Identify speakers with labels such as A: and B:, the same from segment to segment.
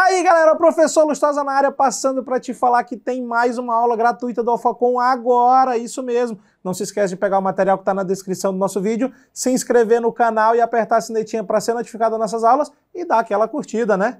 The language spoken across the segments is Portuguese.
A: Aí, galera, professor Lustosa na área, passando para te falar que tem mais uma aula gratuita do Alfacon agora, isso mesmo. Não se esquece de pegar o material que está na descrição do nosso vídeo, se inscrever no canal e apertar a sinetinha para ser notificado das nossas aulas e dar aquela curtida, né?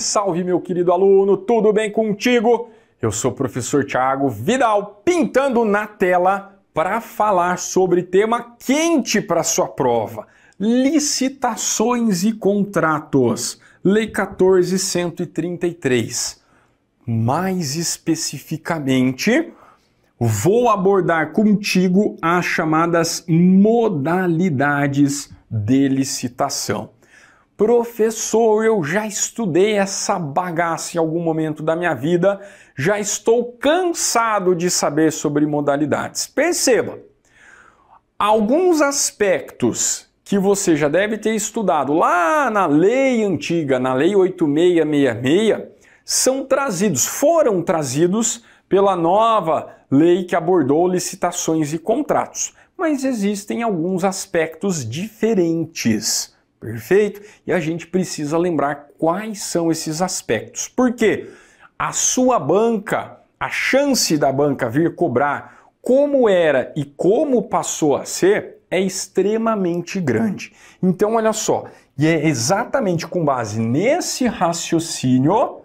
A: salve, meu querido aluno, tudo bem contigo? Eu sou o professor Tiago Vidal, pintando na tela para falar sobre tema quente para sua prova: licitações e contratos, Lei 14133. Mais especificamente, vou abordar contigo as chamadas modalidades de licitação. Professor, eu já estudei essa bagaça em algum momento da minha vida, já estou cansado de saber sobre modalidades. Perceba, alguns aspectos que você já deve ter estudado lá na lei antiga, na lei 8666, são trazidos, foram trazidos pela nova lei que abordou licitações e contratos. Mas existem alguns aspectos diferentes Perfeito? E a gente precisa lembrar quais são esses aspectos. Porque a sua banca, a chance da banca vir cobrar como era e como passou a ser é extremamente grande. Então, olha só, e é exatamente com base nesse raciocínio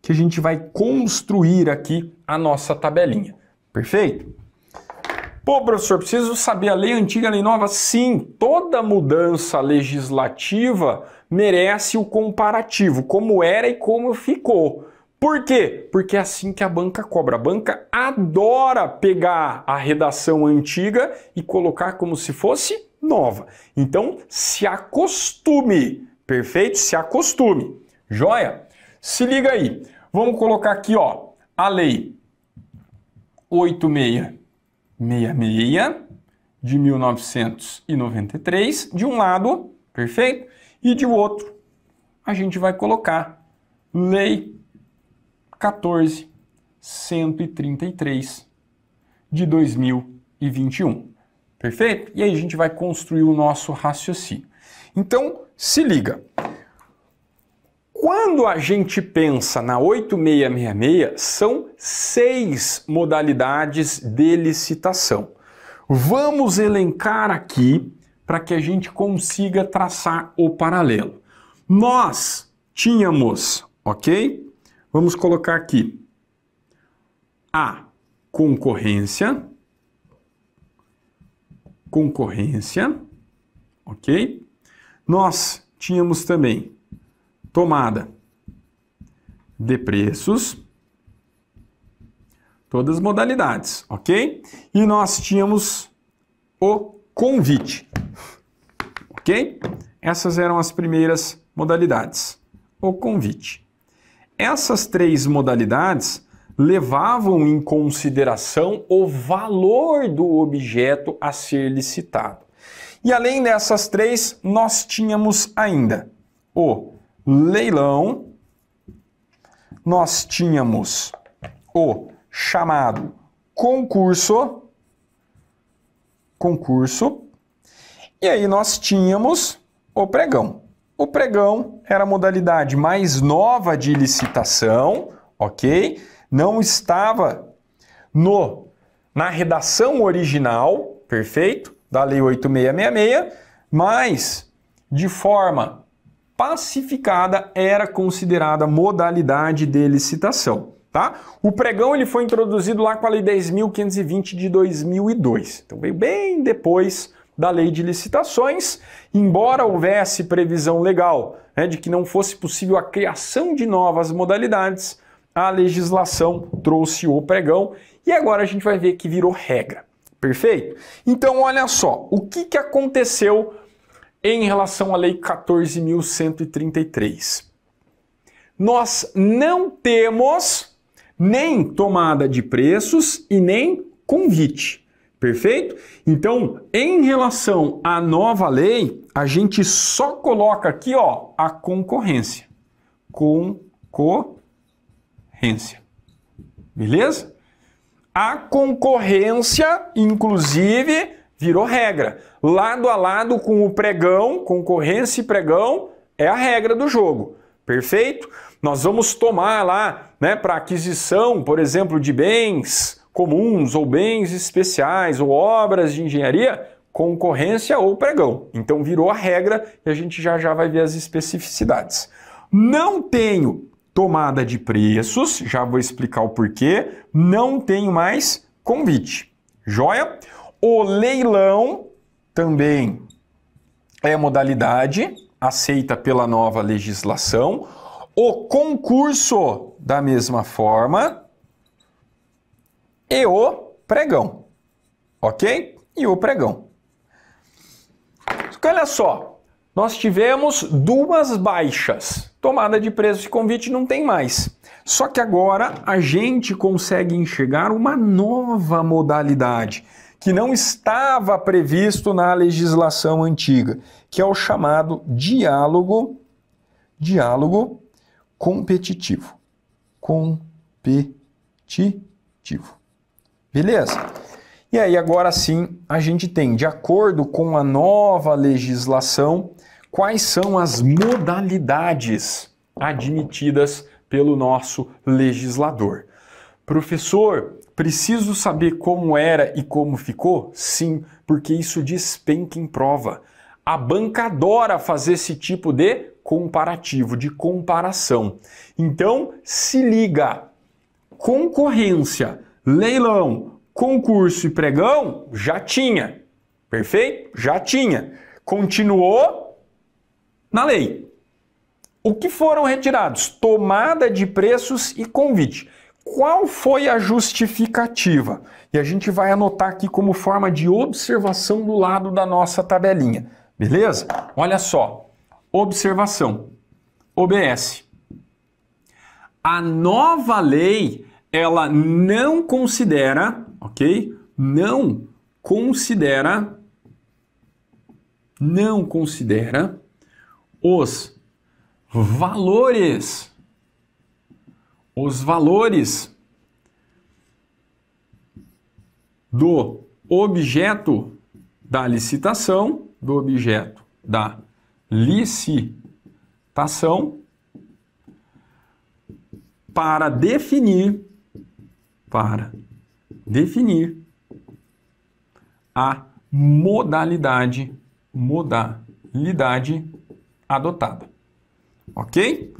A: que a gente vai construir aqui a nossa tabelinha. Perfeito? Pô, professor, preciso saber a lei antiga, a lei nova? Sim, toda mudança legislativa merece o comparativo, como era e como ficou. Por quê? Porque é assim que a banca cobra. A banca adora pegar a redação antiga e colocar como se fosse nova. Então, se acostume, perfeito? Se acostume. Joia? Se liga aí. Vamos colocar aqui, ó, a lei 86 66 de 1993, de um lado, perfeito? E de outro, a gente vai colocar Lei 14133 de 2021. Perfeito? E aí a gente vai construir o nosso raciocínio. Então, se liga. Quando a gente pensa na 8666, são seis modalidades de licitação. Vamos elencar aqui para que a gente consiga traçar o paralelo. Nós tínhamos, ok? Vamos colocar aqui a concorrência, concorrência, ok? Nós tínhamos também tomada de preços, todas as modalidades, ok? E nós tínhamos o convite, ok? Essas eram as primeiras modalidades, o convite. Essas três modalidades levavam em consideração o valor do objeto a ser licitado. E além dessas três, nós tínhamos ainda o leilão, nós tínhamos o chamado concurso, concurso, e aí nós tínhamos o pregão. O pregão era a modalidade mais nova de licitação, ok? Não estava no na redação original, perfeito, da Lei 8666, mas de forma pacificada era considerada modalidade de licitação. Tá? O pregão ele foi introduzido lá com a Lei 10.520 de 2002, então veio bem depois da lei de licitações, embora houvesse previsão legal né, de que não fosse possível a criação de novas modalidades, a legislação trouxe o pregão e agora a gente vai ver que virou regra. Perfeito? Então, olha só, o que, que aconteceu em relação à Lei 14.133. Nós não temos nem tomada de preços e nem convite, perfeito? Então, em relação à nova lei, a gente só coloca aqui ó, a concorrência. Concorrência. Beleza? A concorrência, inclusive, virou regra. Lado a lado com o pregão, concorrência e pregão, é a regra do jogo. Perfeito? Nós vamos tomar lá, né, para aquisição, por exemplo, de bens comuns ou bens especiais ou obras de engenharia, concorrência ou pregão. Então virou a regra e a gente já já vai ver as especificidades. Não tenho tomada de preços, já vou explicar o porquê. Não tenho mais convite. Joia? O leilão também é modalidade aceita pela nova legislação. O concurso, da mesma forma. E o pregão. Ok? E o pregão. Olha só, nós tivemos duas baixas. Tomada de preço de convite não tem mais. Só que agora a gente consegue enxergar uma nova modalidade que não estava previsto na legislação antiga, que é o chamado diálogo diálogo competitivo. Competitivo. Beleza? E aí agora sim, a gente tem, de acordo com a nova legislação, quais são as modalidades admitidas pelo nosso legislador. Professor, Preciso saber como era e como ficou? Sim, porque isso despenca em prova. A banca adora fazer esse tipo de comparativo, de comparação. Então, se liga. Concorrência, leilão, concurso e pregão já tinha. Perfeito? Já tinha. Continuou na lei. O que foram retirados? Tomada de preços e convite qual foi a justificativa? E a gente vai anotar aqui como forma de observação do lado da nossa tabelinha, beleza? Olha só, observação, OBS. A nova lei, ela não considera, ok? Não considera, não considera os valores os valores do objeto da licitação, do objeto da licitação, para definir, para definir a modalidade, modalidade adotada. Ok?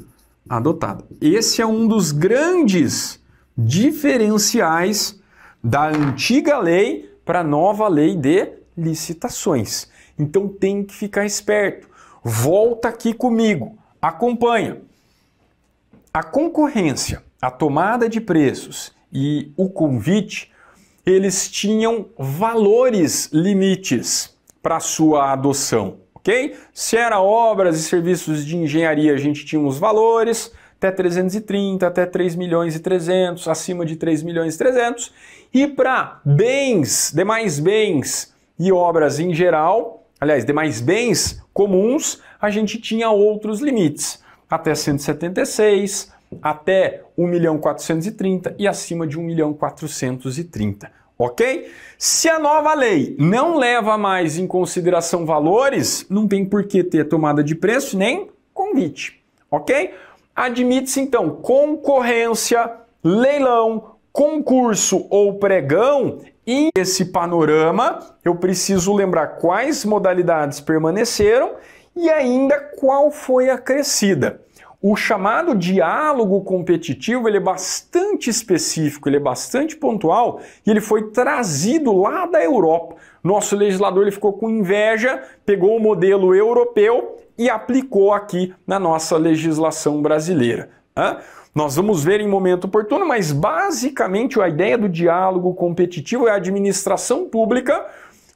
A: adotada. Esse é um dos grandes diferenciais da antiga lei para a nova lei de licitações. Então tem que ficar esperto. Volta aqui comigo, acompanha. A concorrência, a tomada de preços e o convite, eles tinham valores limites para sua adoção ok? Se era obras e serviços de engenharia, a gente tinha os valores, até 330, até 3 milhões e 300, acima de 3 milhões e 300. E para bens, demais bens e obras em geral, aliás, demais bens comuns, a gente tinha outros limites, até 176, até 1 milhão 430 e acima de 1 milhão 430 ok? Se a nova lei não leva mais em consideração valores, não tem por que ter tomada de preço nem convite, ok? Admite-se então concorrência, leilão, concurso ou pregão. E esse panorama, eu preciso lembrar quais modalidades permaneceram e ainda qual foi acrescida o chamado diálogo competitivo ele é bastante específico, ele é bastante pontual e ele foi trazido lá da Europa. Nosso legislador ele ficou com inveja, pegou o modelo europeu e aplicou aqui na nossa legislação brasileira. Nós vamos ver em momento oportuno, mas basicamente a ideia do diálogo competitivo é a administração pública,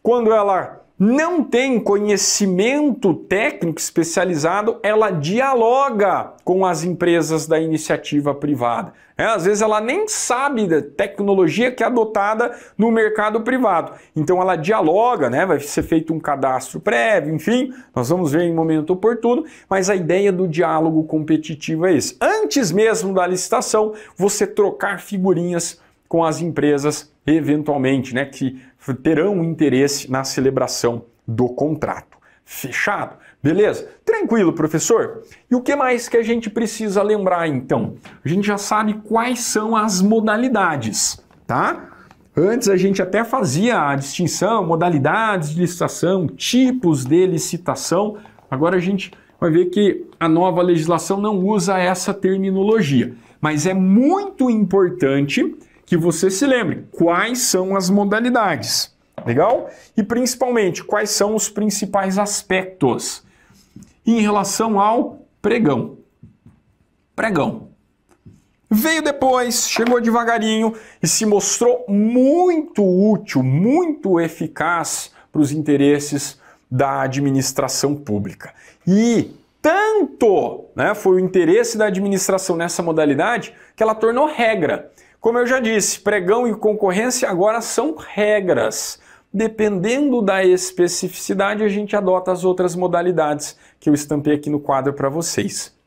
A: quando ela não tem conhecimento técnico especializado, ela dialoga com as empresas da iniciativa privada. É, às vezes ela nem sabe da tecnologia que é adotada no mercado privado. Então ela dialoga, né? vai ser feito um cadastro prévio, enfim, nós vamos ver em momento oportuno, mas a ideia do diálogo competitivo é isso Antes mesmo da licitação, você trocar figurinhas com as empresas eventualmente, né, que terão interesse na celebração do contrato. Fechado? Beleza? Tranquilo, professor? E o que mais que a gente precisa lembrar então? A gente já sabe quais são as modalidades, tá? Antes a gente até fazia a distinção, modalidades de licitação, tipos de licitação. Agora a gente vai ver que a nova legislação não usa essa terminologia, mas é muito importante que você se lembre quais são as modalidades, legal? E principalmente, quais são os principais aspectos. em relação ao pregão. Pregão. Veio depois, chegou devagarinho e se mostrou muito útil, muito eficaz para os interesses da administração pública. E tanto né, foi o interesse da administração nessa modalidade que ela tornou regra. Como eu já disse, pregão e concorrência agora são regras. Dependendo da especificidade, a gente adota as outras modalidades que eu estampei aqui no quadro para vocês.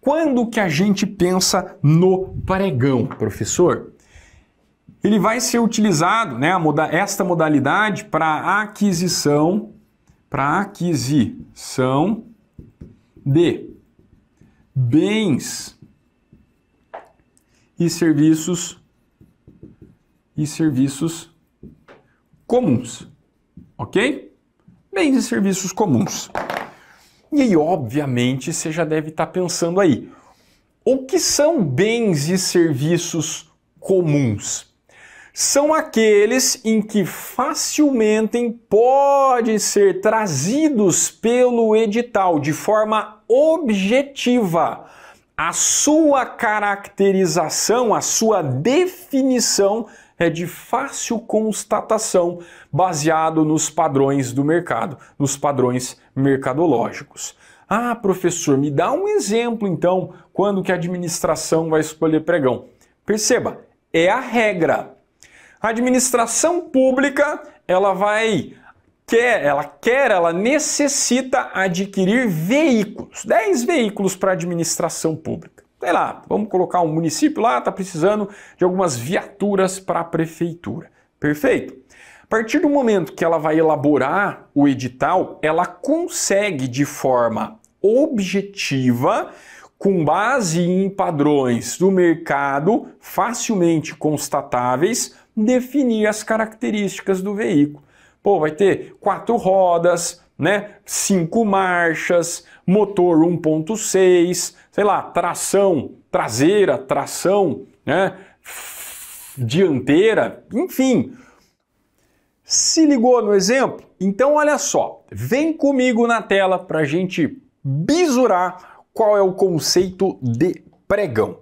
A: Quando que a gente pensa no pregão, professor? Ele vai ser utilizado, né, moda esta modalidade, para aquisição, para aquisição de bens e serviços e serviços comuns, ok? Bens e serviços comuns. E aí, obviamente, você já deve estar pensando aí, o que são bens e serviços comuns? São aqueles em que facilmente podem ser trazidos pelo edital de forma objetiva a sua caracterização, a sua definição é de fácil constatação baseado nos padrões do mercado, nos padrões mercadológicos. Ah, professor, me dá um exemplo então quando que a administração vai escolher pregão. Perceba, é a regra. A administração pública, ela vai quer, ela quer, ela necessita adquirir veículos, 10 veículos para administração pública. Sei lá, vamos colocar um município lá, está precisando de algumas viaturas para a prefeitura. Perfeito? A partir do momento que ela vai elaborar o edital, ela consegue de forma objetiva com base em padrões do mercado facilmente constatáveis, definir as características do veículo. Pô, vai ter quatro rodas, né? Cinco marchas, motor 1.6, sei lá, tração traseira, tração, né? Dianteira, enfim. Se ligou no exemplo? Então olha só, vem comigo na tela para a gente bisurar qual é o conceito de pregão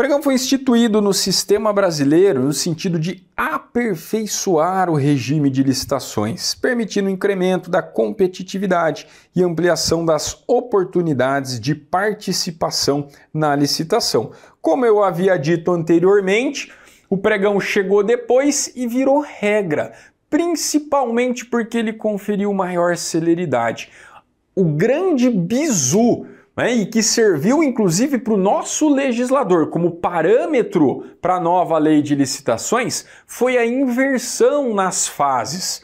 A: pregão foi instituído no sistema brasileiro no sentido de aperfeiçoar o regime de licitações, permitindo o incremento da competitividade e ampliação das oportunidades de participação na licitação. Como eu havia dito anteriormente, o pregão chegou depois e virou regra, principalmente porque ele conferiu maior celeridade. O grande bizu né, e que serviu inclusive para o nosso legislador como parâmetro para a nova lei de licitações, foi a inversão nas fases.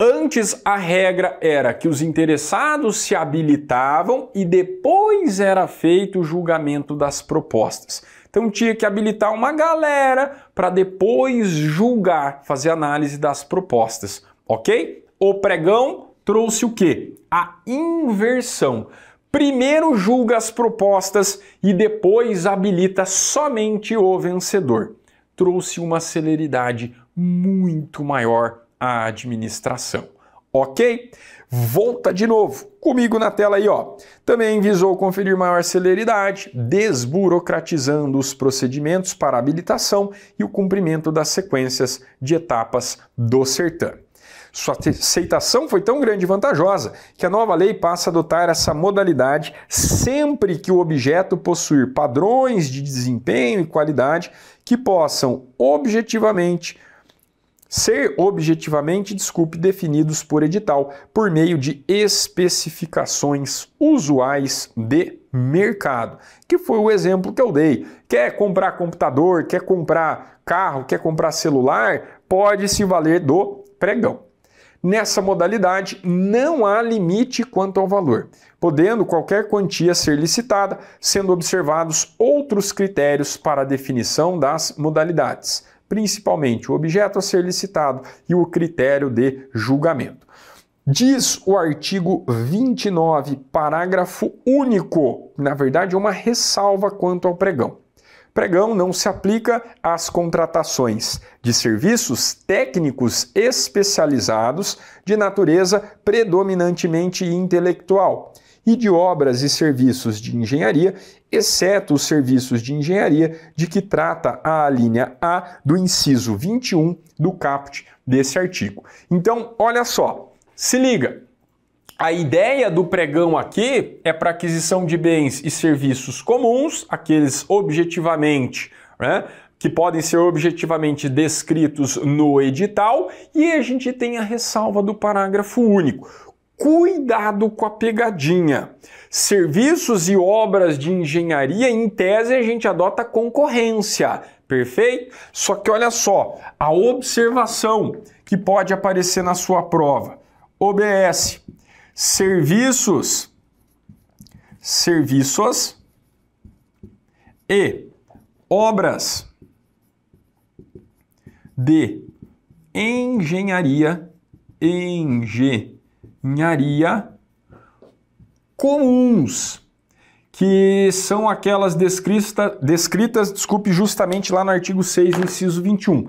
A: Antes a regra era que os interessados se habilitavam e depois era feito o julgamento das propostas. Então tinha que habilitar uma galera para depois julgar, fazer análise das propostas, ok? O pregão trouxe o quê? A inversão primeiro julga as propostas e depois habilita somente o vencedor. Trouxe uma celeridade muito maior à administração. Ok? Volta de novo comigo na tela aí, ó. Também visou conferir maior celeridade, desburocratizando os procedimentos para habilitação e o cumprimento das sequências de etapas do certame. Sua aceitação foi tão grande e vantajosa que a nova lei passa a adotar essa modalidade sempre que o objeto possuir padrões de desempenho e qualidade que possam objetivamente ser objetivamente, desculpe, definidos por edital por meio de especificações usuais de mercado, que foi o exemplo que eu dei. Quer comprar computador, quer comprar carro, quer comprar celular, pode se valer do pregão. Nessa modalidade, não há limite quanto ao valor, podendo qualquer quantia ser licitada, sendo observados outros critérios para a definição das modalidades, principalmente o objeto a ser licitado e o critério de julgamento. Diz o artigo 29, parágrafo único, na verdade é uma ressalva quanto ao pregão pregão não se aplica às contratações de serviços técnicos especializados de natureza predominantemente intelectual e de obras e serviços de engenharia, exceto os serviços de engenharia de que trata a alínea A do inciso 21 do caput desse artigo. Então, olha só, se liga, a ideia do pregão aqui é para aquisição de bens e serviços comuns, aqueles objetivamente, né, que podem ser objetivamente descritos no edital, e a gente tem a ressalva do parágrafo único. Cuidado com a pegadinha. Serviços e obras de engenharia, em tese, a gente adota concorrência, perfeito? Só que olha só, a observação que pode aparecer na sua prova. OBS, serviços, serviços e obras de engenharia, engenharia comuns, que são aquelas descrita, descritas, desculpe, justamente lá no artigo 6, inciso 21.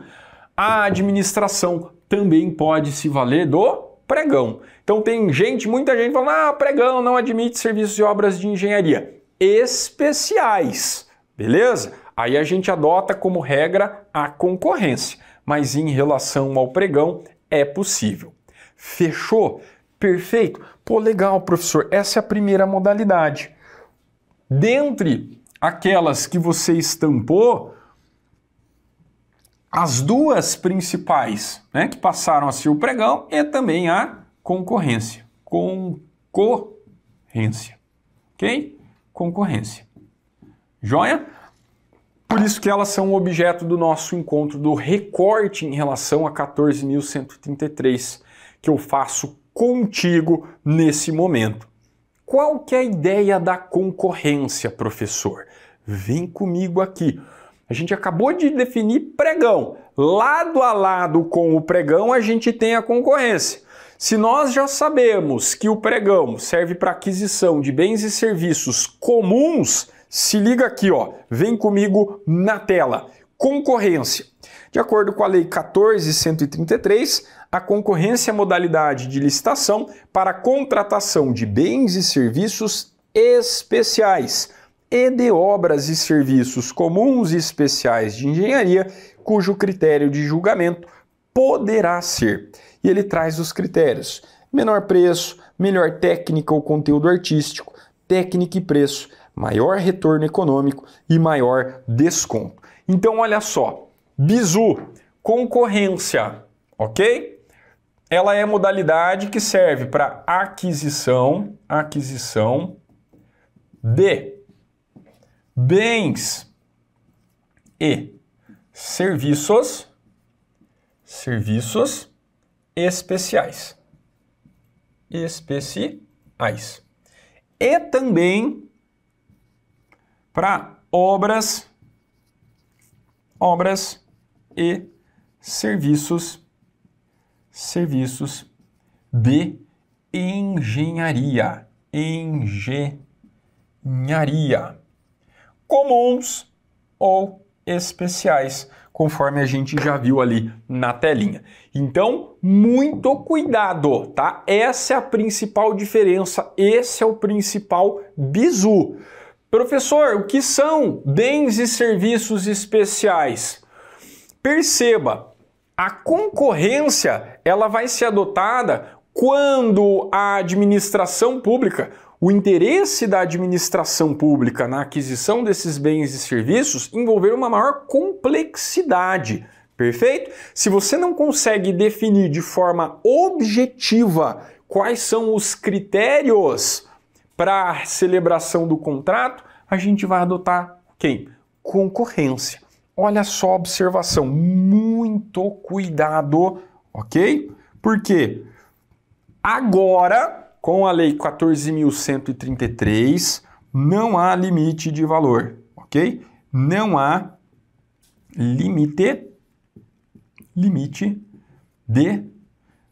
A: A administração também pode se valer do pregão. Então tem gente, muita gente falando: ah, pregão não admite serviços e obras de engenharia especiais, beleza? Aí a gente adota como regra a concorrência, mas em relação ao pregão é possível. Fechou? Perfeito? Pô, legal, professor. Essa é a primeira modalidade. Dentre aquelas que você estampou, as duas principais, né, que passaram a ser o pregão, é também a concorrência. Concorrência. Ok? Concorrência. Joia? Por isso que elas são objeto do nosso encontro do recorte em relação a 14.133, que eu faço contigo nesse momento. Qual que é a ideia da concorrência, professor? Vem comigo aqui. A gente acabou de definir pregão. Lado a lado com o pregão, a gente tem a concorrência. Se nós já sabemos que o pregão serve para aquisição de bens e serviços comuns, se liga aqui, ó, vem comigo na tela. Concorrência. De acordo com a Lei 14133, a concorrência é a modalidade de licitação para contratação de bens e serviços especiais e de obras e serviços comuns e especiais de engenharia, cujo critério de julgamento poderá ser. E ele traz os critérios: menor preço, melhor técnica ou conteúdo artístico, técnica e preço, maior retorno econômico e maior desconto. Então, olha só, bizu, concorrência, ok? Ela é modalidade que serve para aquisição, aquisição de bens e serviços, serviços especiais. Especiais. E também para obras, obras e serviços, serviços de engenharia, engenharia comuns ou especiais, conforme a gente já viu ali na telinha. Então, muito cuidado, tá? Essa é a principal diferença, esse é o principal bizu. Professor, o que são bens e serviços especiais? Perceba, a concorrência, ela vai ser adotada quando a administração pública o interesse da administração pública na aquisição desses bens e serviços envolver uma maior complexidade. Perfeito? Se você não consegue definir de forma objetiva quais são os critérios para a celebração do contrato, a gente vai adotar quem? Concorrência. Olha só a observação, muito cuidado, ok? Porque agora com a Lei 14.133, não há limite de valor, ok? Não há limite, limite de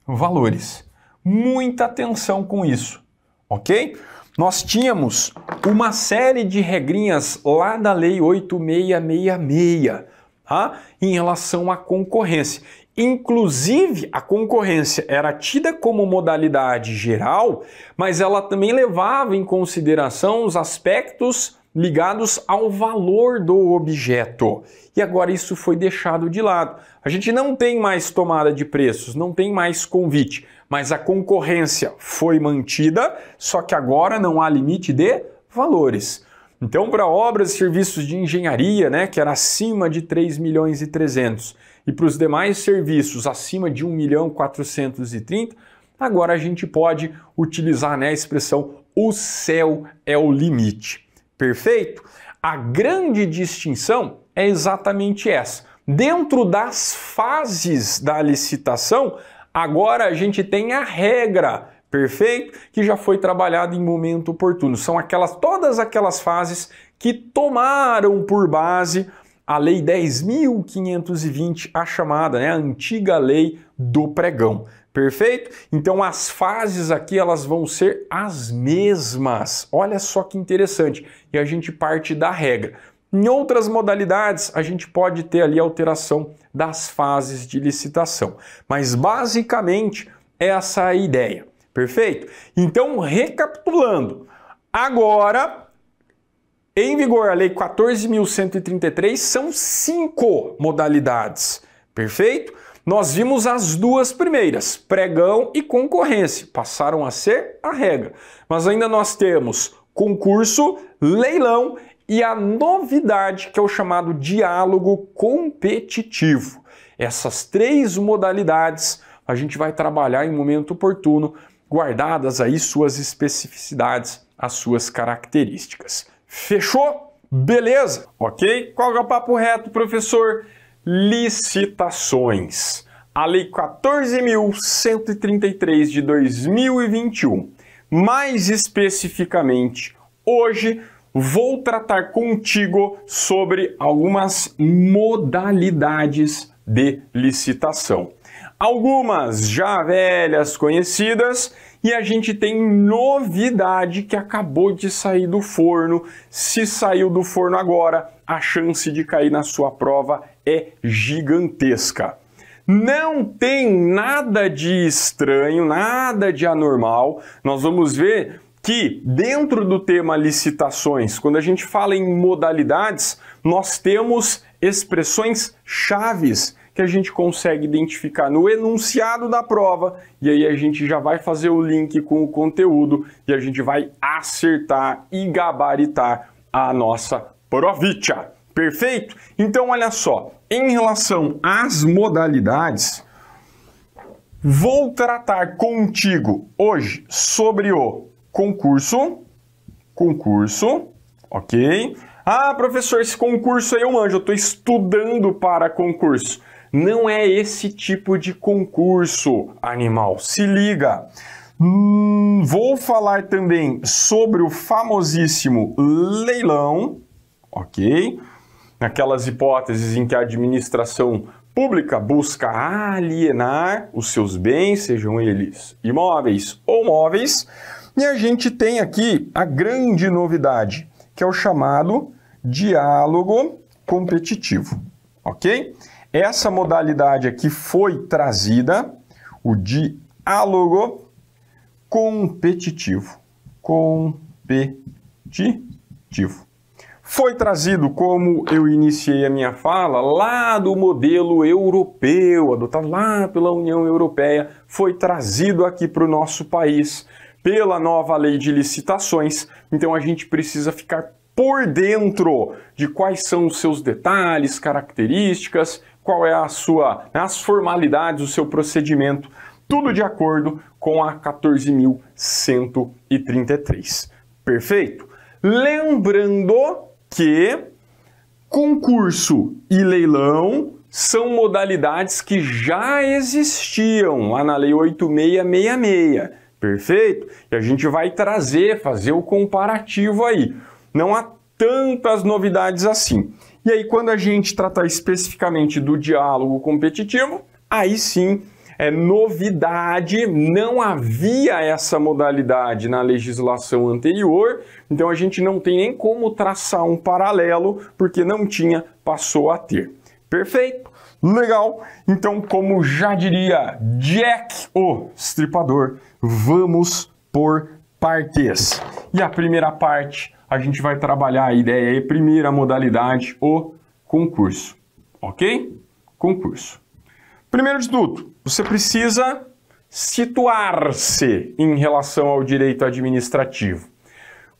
A: valores. Muita atenção com isso, ok? Nós tínhamos uma série de regrinhas lá da Lei 8666 tá? em relação à concorrência. Inclusive, a concorrência era tida como modalidade geral, mas ela também levava em consideração os aspectos ligados ao valor do objeto. E agora isso foi deixado de lado. A gente não tem mais tomada de preços, não tem mais convite, mas a concorrência foi mantida, só que agora não há limite de valores. Então, para obras e serviços de engenharia, né, que era acima de 3 milhões e 300 e para os demais serviços acima de 1 milhão 430, agora a gente pode utilizar né, a expressão o céu é o limite. Perfeito? A grande distinção é exatamente essa. Dentro das fases da licitação, agora a gente tem a regra, perfeito? Que já foi trabalhada em momento oportuno. São aquelas todas aquelas fases que tomaram por base a Lei 10.520, a chamada, né, a antiga lei do pregão. Perfeito? Então as fases aqui elas vão ser as mesmas. Olha só que interessante. E a gente parte da regra. Em outras modalidades, a gente pode ter ali alteração das fases de licitação. Mas basicamente essa é a ideia. Perfeito? Então, recapitulando, agora em vigor a Lei 14.133, são cinco modalidades, perfeito? Nós vimos as duas primeiras, pregão e concorrência, passaram a ser a regra. Mas ainda nós temos concurso, leilão e a novidade que é o chamado diálogo competitivo. Essas três modalidades a gente vai trabalhar em momento oportuno, guardadas aí suas especificidades, as suas características. Fechou? Beleza? Ok? Qual é o papo reto, professor? Licitações. A Lei 14.133 de 2021. Mais especificamente, hoje vou tratar contigo sobre algumas modalidades de licitação. Algumas já velhas conhecidas e a gente tem novidade que acabou de sair do forno. Se saiu do forno agora, a chance de cair na sua prova é gigantesca. Não tem nada de estranho, nada de anormal. Nós vamos ver que dentro do tema licitações, quando a gente fala em modalidades, nós temos expressões chaves que a gente consegue identificar no enunciado da prova, e aí a gente já vai fazer o link com o conteúdo e a gente vai acertar e gabaritar a nossa provitia. Perfeito? Então, olha só, em relação às modalidades, vou tratar contigo hoje sobre o concurso, concurso, ok? Ah, professor, esse concurso aí eu manjo, eu estou estudando para concurso. Não é esse tipo de concurso, animal. Se liga. Hum, vou falar também sobre o famosíssimo leilão, ok? Naquelas hipóteses em que a administração pública busca alienar os seus bens, sejam eles imóveis ou móveis. E a gente tem aqui a grande novidade, que é o chamado diálogo competitivo, ok? Essa modalidade aqui foi trazida, o diálogo competitivo. Competitivo. Foi trazido, como eu iniciei a minha fala, lá do modelo europeu, adotado lá pela União Europeia, foi trazido aqui para o nosso país pela nova lei de licitações. Então a gente precisa ficar por dentro de quais são os seus detalhes, características, qual é a sua, né, as formalidades, o seu procedimento, tudo de acordo com a 14.133. Perfeito? Lembrando que concurso e leilão são modalidades que já existiam lá na Lei 8666, perfeito? E a gente vai trazer, fazer o comparativo aí. Não há tantas novidades assim. E aí, quando a gente tratar especificamente do diálogo competitivo, aí sim é novidade, não havia essa modalidade na legislação anterior, então a gente não tem nem como traçar um paralelo, porque não tinha, passou a ter. Perfeito? Legal! Então, como já diria Jack, o estripador, vamos por partes. E a primeira parte a gente vai trabalhar a ideia aí, primeira modalidade, o concurso, ok? Concurso. Primeiro de tudo, você precisa situar-se em relação ao direito administrativo.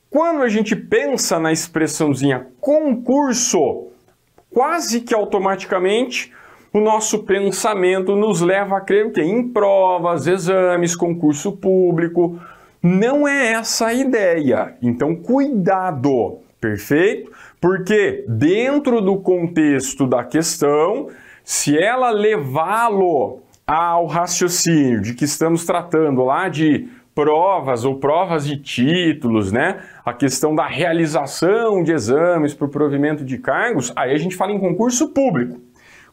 A: Quando a gente pensa na expressãozinha concurso, quase que automaticamente o nosso pensamento nos leva a crer que em provas, exames, concurso público, não é essa a ideia. Então, cuidado, perfeito? Porque dentro do contexto da questão, se ela levá-lo ao raciocínio de que estamos tratando lá de provas ou provas de títulos, né? A questão da realização de exames para o provimento de cargos, aí a gente fala em concurso público.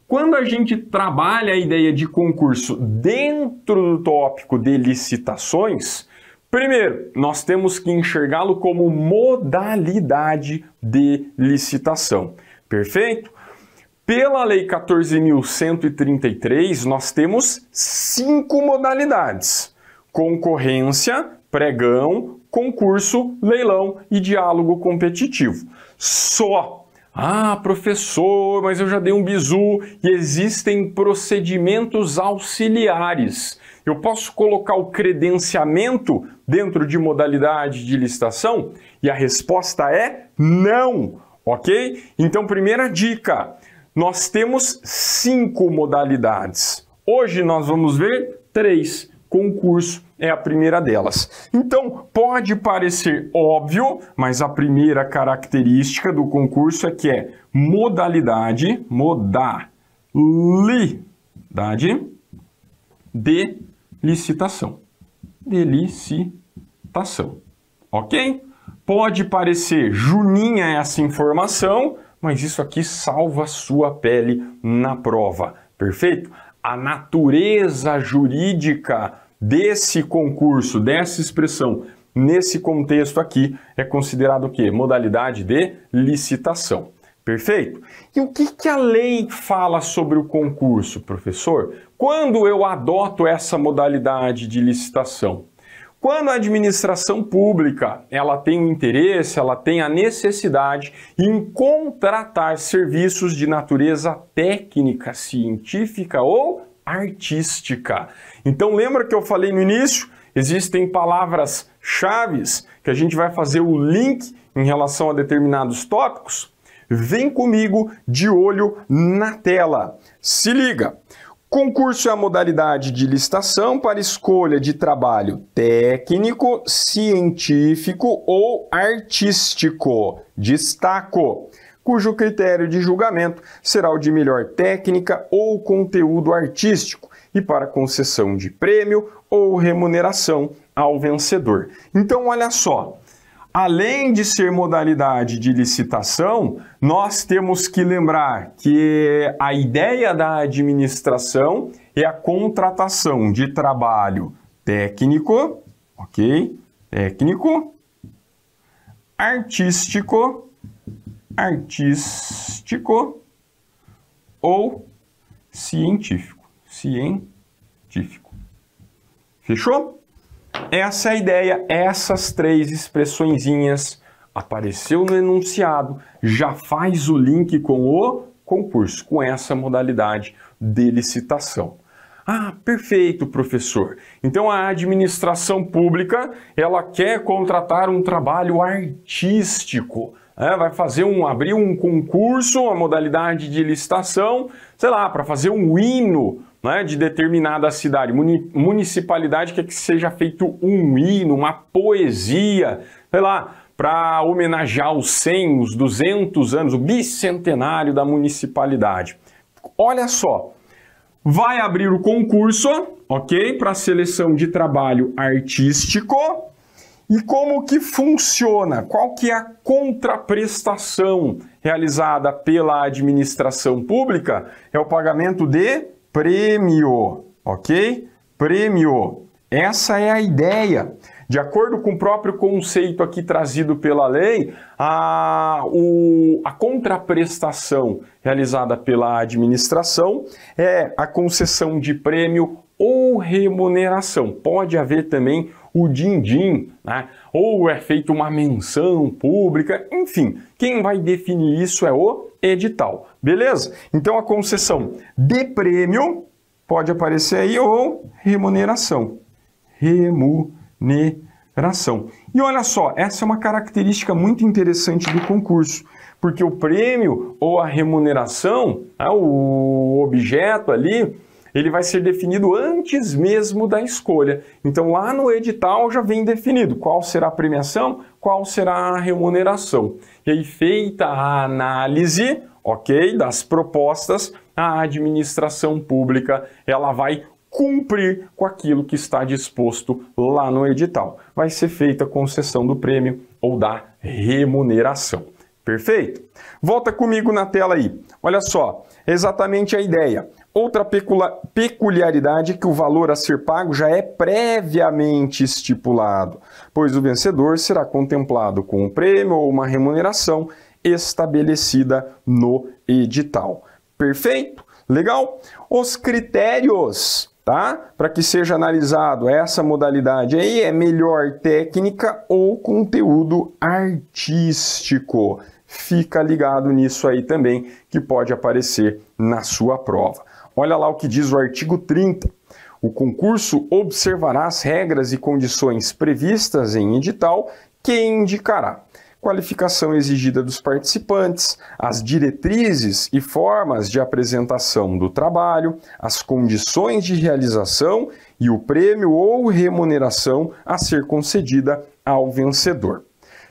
A: Quando a gente trabalha a ideia de concurso dentro do tópico de licitações, Primeiro, nós temos que enxergá-lo como modalidade de licitação. Perfeito? Pela Lei 14.133, nós temos cinco modalidades: concorrência, pregão, concurso, leilão e diálogo competitivo. Só. Ah, professor, mas eu já dei um bizu e existem procedimentos auxiliares eu posso colocar o credenciamento dentro de modalidade de licitação? E a resposta é não, ok? Então, primeira dica: nós temos cinco modalidades. Hoje nós vamos ver três. Concurso é a primeira delas. Então, pode parecer óbvio, mas a primeira característica do concurso é que é modalidade, modalidade de licitação. De licitação. Ok? Pode parecer juninha essa informação, mas isso aqui salva sua pele na prova, perfeito? A natureza jurídica desse concurso, dessa expressão, nesse contexto aqui, é considerado o quê? Modalidade de licitação. Perfeito? E o que, que a lei fala sobre o concurso, professor? Quando eu adoto essa modalidade de licitação? Quando a administração pública ela tem o interesse, ela tem a necessidade em contratar serviços de natureza técnica, científica ou artística. Então lembra que eu falei no início? Existem palavras chaves que a gente vai fazer o link em relação a determinados tópicos? Vem comigo de olho na tela. Se liga! Concurso é a modalidade de licitação para escolha de trabalho técnico, científico ou artístico. Destaco! Cujo critério de julgamento será o de melhor técnica ou conteúdo artístico e para concessão de prêmio ou remuneração ao vencedor. Então, olha só além de ser modalidade de licitação, nós temos que lembrar que a ideia da administração é a contratação de trabalho técnico, ok? Técnico, artístico, artístico ou científico, científico. Fechou? Essa é a ideia, essas três expressõezinhas apareceu no enunciado, já faz o link com o concurso, com essa modalidade de licitação. Ah, perfeito, professor. Então a administração pública, ela quer contratar um trabalho artístico. É, vai fazer um abrir um concurso, a modalidade de licitação, sei lá, para fazer um hino né, de determinada cidade, municipalidade quer é que seja feito um hino, uma poesia, sei lá, para homenagear os 100, os 200 anos, o bicentenário da municipalidade. Olha só, vai abrir o concurso, ok? Para seleção de trabalho artístico. E como que funciona? Qual que é a contraprestação realizada pela administração pública? É o pagamento de prêmio, ok? Prêmio. Essa é a ideia. De acordo com o próprio conceito aqui trazido pela lei, a, o, a contraprestação realizada pela administração é a concessão de prêmio ou remuneração. Pode haver também o din-din, né? ou é feita uma menção pública, enfim, quem vai definir isso é o edital. Beleza? Então a concessão de prêmio pode aparecer aí ou remuneração. Remuneração. E olha só, essa é uma característica muito interessante do concurso, porque o prêmio ou a remuneração, né, o objeto ali, ele vai ser definido antes mesmo da escolha. Então lá no edital já vem definido qual será a premiação, qual será a remuneração. E aí feita a análise, ok, das propostas, a administração pública ela vai cumprir com aquilo que está disposto lá no edital. Vai ser feita a concessão do prêmio ou da remuneração. Perfeito? Volta comigo na tela aí. Olha só, exatamente a ideia. Outra peculiaridade é que o valor a ser pago já é previamente estipulado, pois o vencedor será contemplado com um prêmio ou uma remuneração estabelecida no edital. Perfeito? Legal? Os critérios, tá? Para que seja analisado essa modalidade aí é melhor técnica ou conteúdo artístico. Fica ligado nisso aí também, que pode aparecer na sua prova. Olha lá o que diz o artigo 30. O concurso observará as regras e condições previstas em edital que indicará qualificação exigida dos participantes, as diretrizes e formas de apresentação do trabalho, as condições de realização e o prêmio ou remuneração a ser concedida ao vencedor.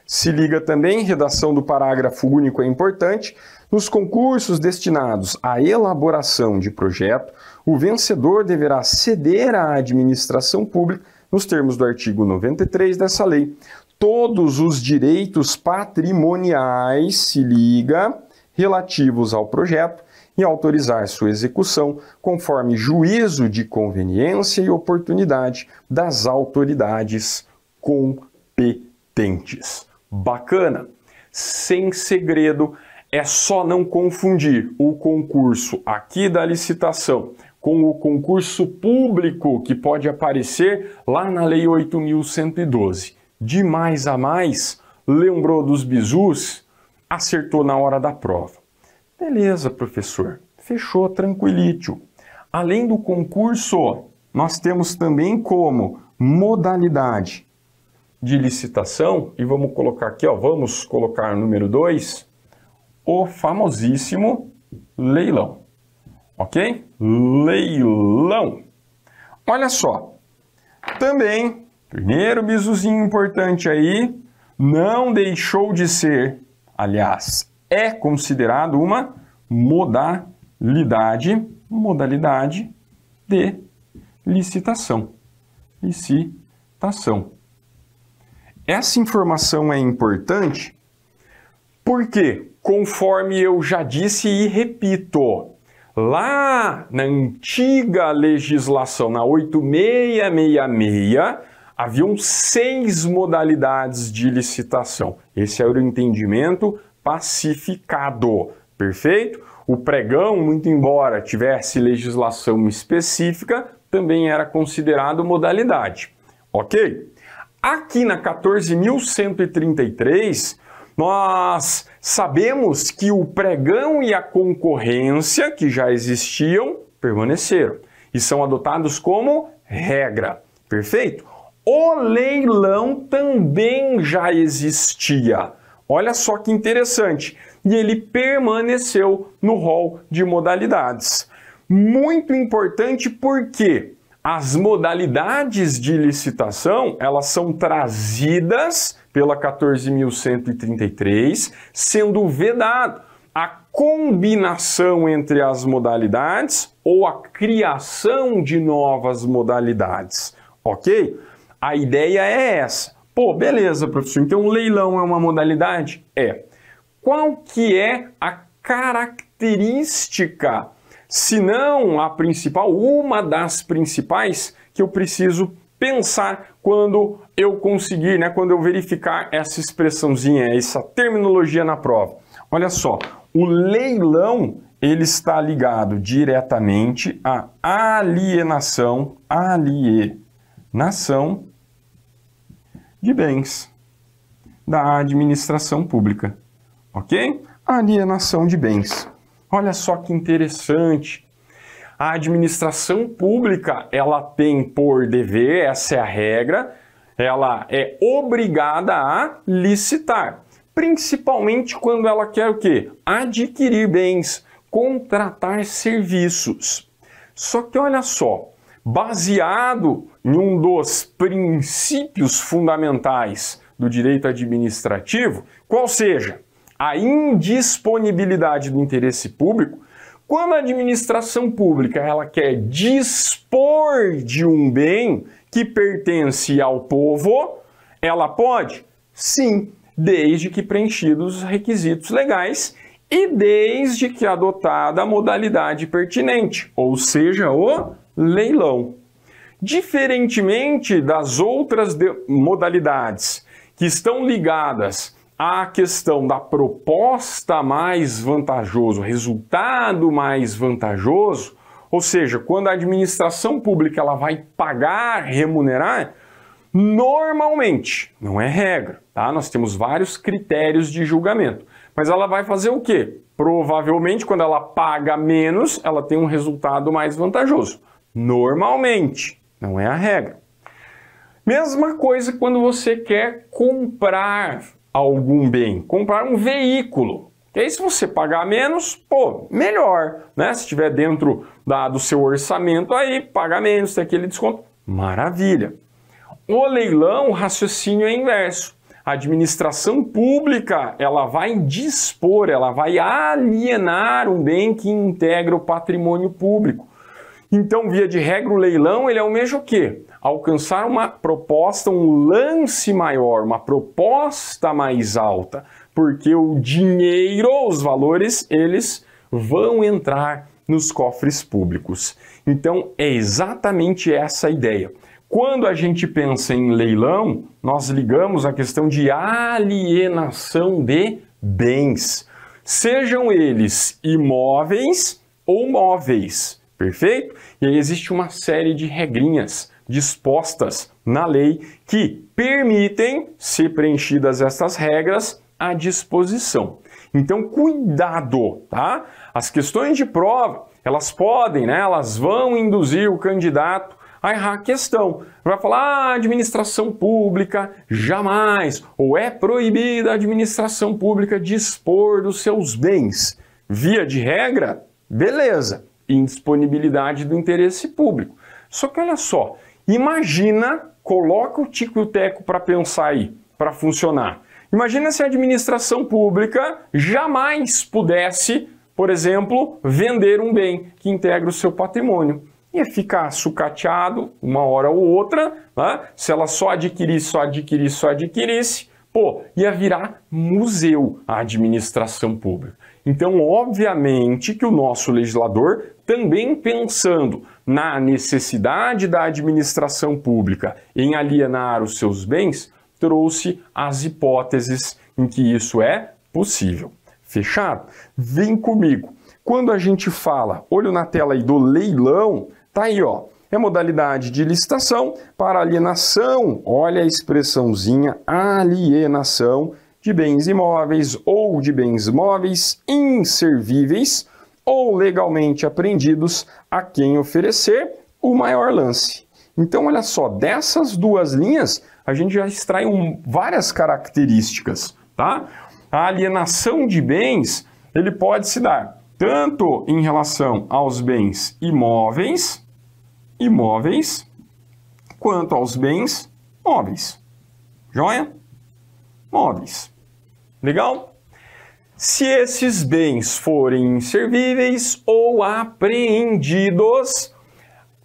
A: Se liga também, redação do parágrafo único é importante. Nos concursos destinados à elaboração de projeto, o vencedor deverá ceder à administração pública, nos termos do artigo 93 dessa lei, todos os direitos patrimoniais, se liga, relativos ao projeto e autorizar sua execução conforme juízo de conveniência e oportunidade das autoridades competentes. Bacana! Sem segredo, é só não confundir o concurso aqui da licitação com o concurso público que pode aparecer lá na Lei 8112 de mais a mais, lembrou dos bizus, acertou na hora da prova. Beleza, professor. Fechou, tranquilítio. Além do concurso, nós temos também como modalidade de licitação, e vamos colocar aqui, ó, vamos colocar número 2, o famosíssimo leilão. Ok? Leilão. Olha só. Também Primeiro bizuzinho importante aí, não deixou de ser, aliás, é considerado uma modalidade, modalidade de licitação. Licitação. Essa informação é importante porque, conforme eu já disse e repito, lá na antiga legislação, na 8666, haviam seis modalidades de licitação. Esse era o entendimento pacificado, perfeito? O pregão, muito embora tivesse legislação específica, também era considerado modalidade, ok? Aqui na 14.133, nós sabemos que o pregão e a concorrência, que já existiam, permaneceram e são adotados como regra, perfeito? O leilão também já existia. Olha só que interessante. E ele permaneceu no rol de modalidades. Muito importante porque as modalidades de licitação, elas são trazidas pela 14.133, sendo vedado a combinação entre as modalidades ou a criação de novas modalidades, ok? A ideia é essa. Pô, beleza, professor. Então, um leilão é uma modalidade? É. Qual que é a característica, se não a principal, uma das principais que eu preciso pensar quando eu conseguir, né, quando eu verificar essa expressãozinha, essa terminologia na prova? Olha só, o leilão ele está ligado diretamente à alienação, alienação de bens da administração pública, ok? Alienação de bens. Olha só que interessante. A administração pública, ela tem por dever, essa é a regra, ela é obrigada a licitar, principalmente quando ela quer o quê? Adquirir bens, contratar serviços. Só que olha só, baseado em um dos princípios fundamentais do direito administrativo, qual seja a indisponibilidade do interesse público, quando a administração pública ela quer dispor de um bem que pertence ao povo, ela pode? Sim, desde que preenchidos os requisitos legais e desde que adotada a modalidade pertinente, ou seja, o leilão. Diferentemente das outras modalidades que estão ligadas à questão da proposta mais vantajoso, resultado mais vantajoso, ou seja, quando a administração pública ela vai pagar, remunerar, normalmente, não é regra, tá? Nós temos vários critérios de julgamento, mas ela vai fazer o quê? Provavelmente, quando ela paga menos, ela tem um resultado mais vantajoso. Normalmente, não é a regra. Mesma coisa quando você quer comprar algum bem, comprar um veículo. E aí, se você pagar menos, pô, melhor, né? Se estiver dentro da, do seu orçamento, aí paga menos, tem aquele desconto, maravilha. O leilão, o raciocínio é inverso. A administração pública, ela vai dispor, ela vai alienar um bem que integra o patrimônio público. Então, via de regra, o leilão ele almeja é o quê? Alcançar uma proposta, um lance maior, uma proposta mais alta, porque o dinheiro, os valores, eles vão entrar nos cofres públicos. Então, é exatamente essa a ideia. Quando a gente pensa em leilão, nós ligamos a questão de alienação de bens, sejam eles imóveis ou móveis. Perfeito? E aí existe uma série de regrinhas dispostas na lei que permitem, ser preenchidas estas regras, à disposição. Então, cuidado, tá? As questões de prova, elas podem, né? Elas vão induzir o candidato a errar a questão. Vai falar, ah, administração pública jamais, ou é proibida a administração pública dispor dos seus bens. Via de regra, beleza indisponibilidade do interesse público. Só que olha só, imagina, coloca o Tico e o Teco para pensar aí, para funcionar. Imagina se a administração pública jamais pudesse, por exemplo, vender um bem que integra o seu patrimônio ia ficar sucateado uma hora ou outra, né? se ela só adquirisse, só adquirisse, só adquirisse, pô, ia virar museu a administração pública. Então, obviamente que o nosso legislador, também pensando na necessidade da administração pública em alienar os seus bens, trouxe as hipóteses em que isso é possível. Fechado? Vem comigo. Quando a gente fala, olho na tela aí do leilão, tá aí, ó. É modalidade de licitação para alienação. Olha a expressãozinha alienação de bens imóveis ou de bens móveis inservíveis ou legalmente apreendidos a quem oferecer o maior lance. Então, olha só, dessas duas linhas a gente já extrai um, várias características, tá? A alienação de bens ele pode se dar tanto em relação aos bens imóveis, imóveis, quanto aos bens móveis. Joia? Móveis. Legal? Se esses bens forem inservíveis ou apreendidos,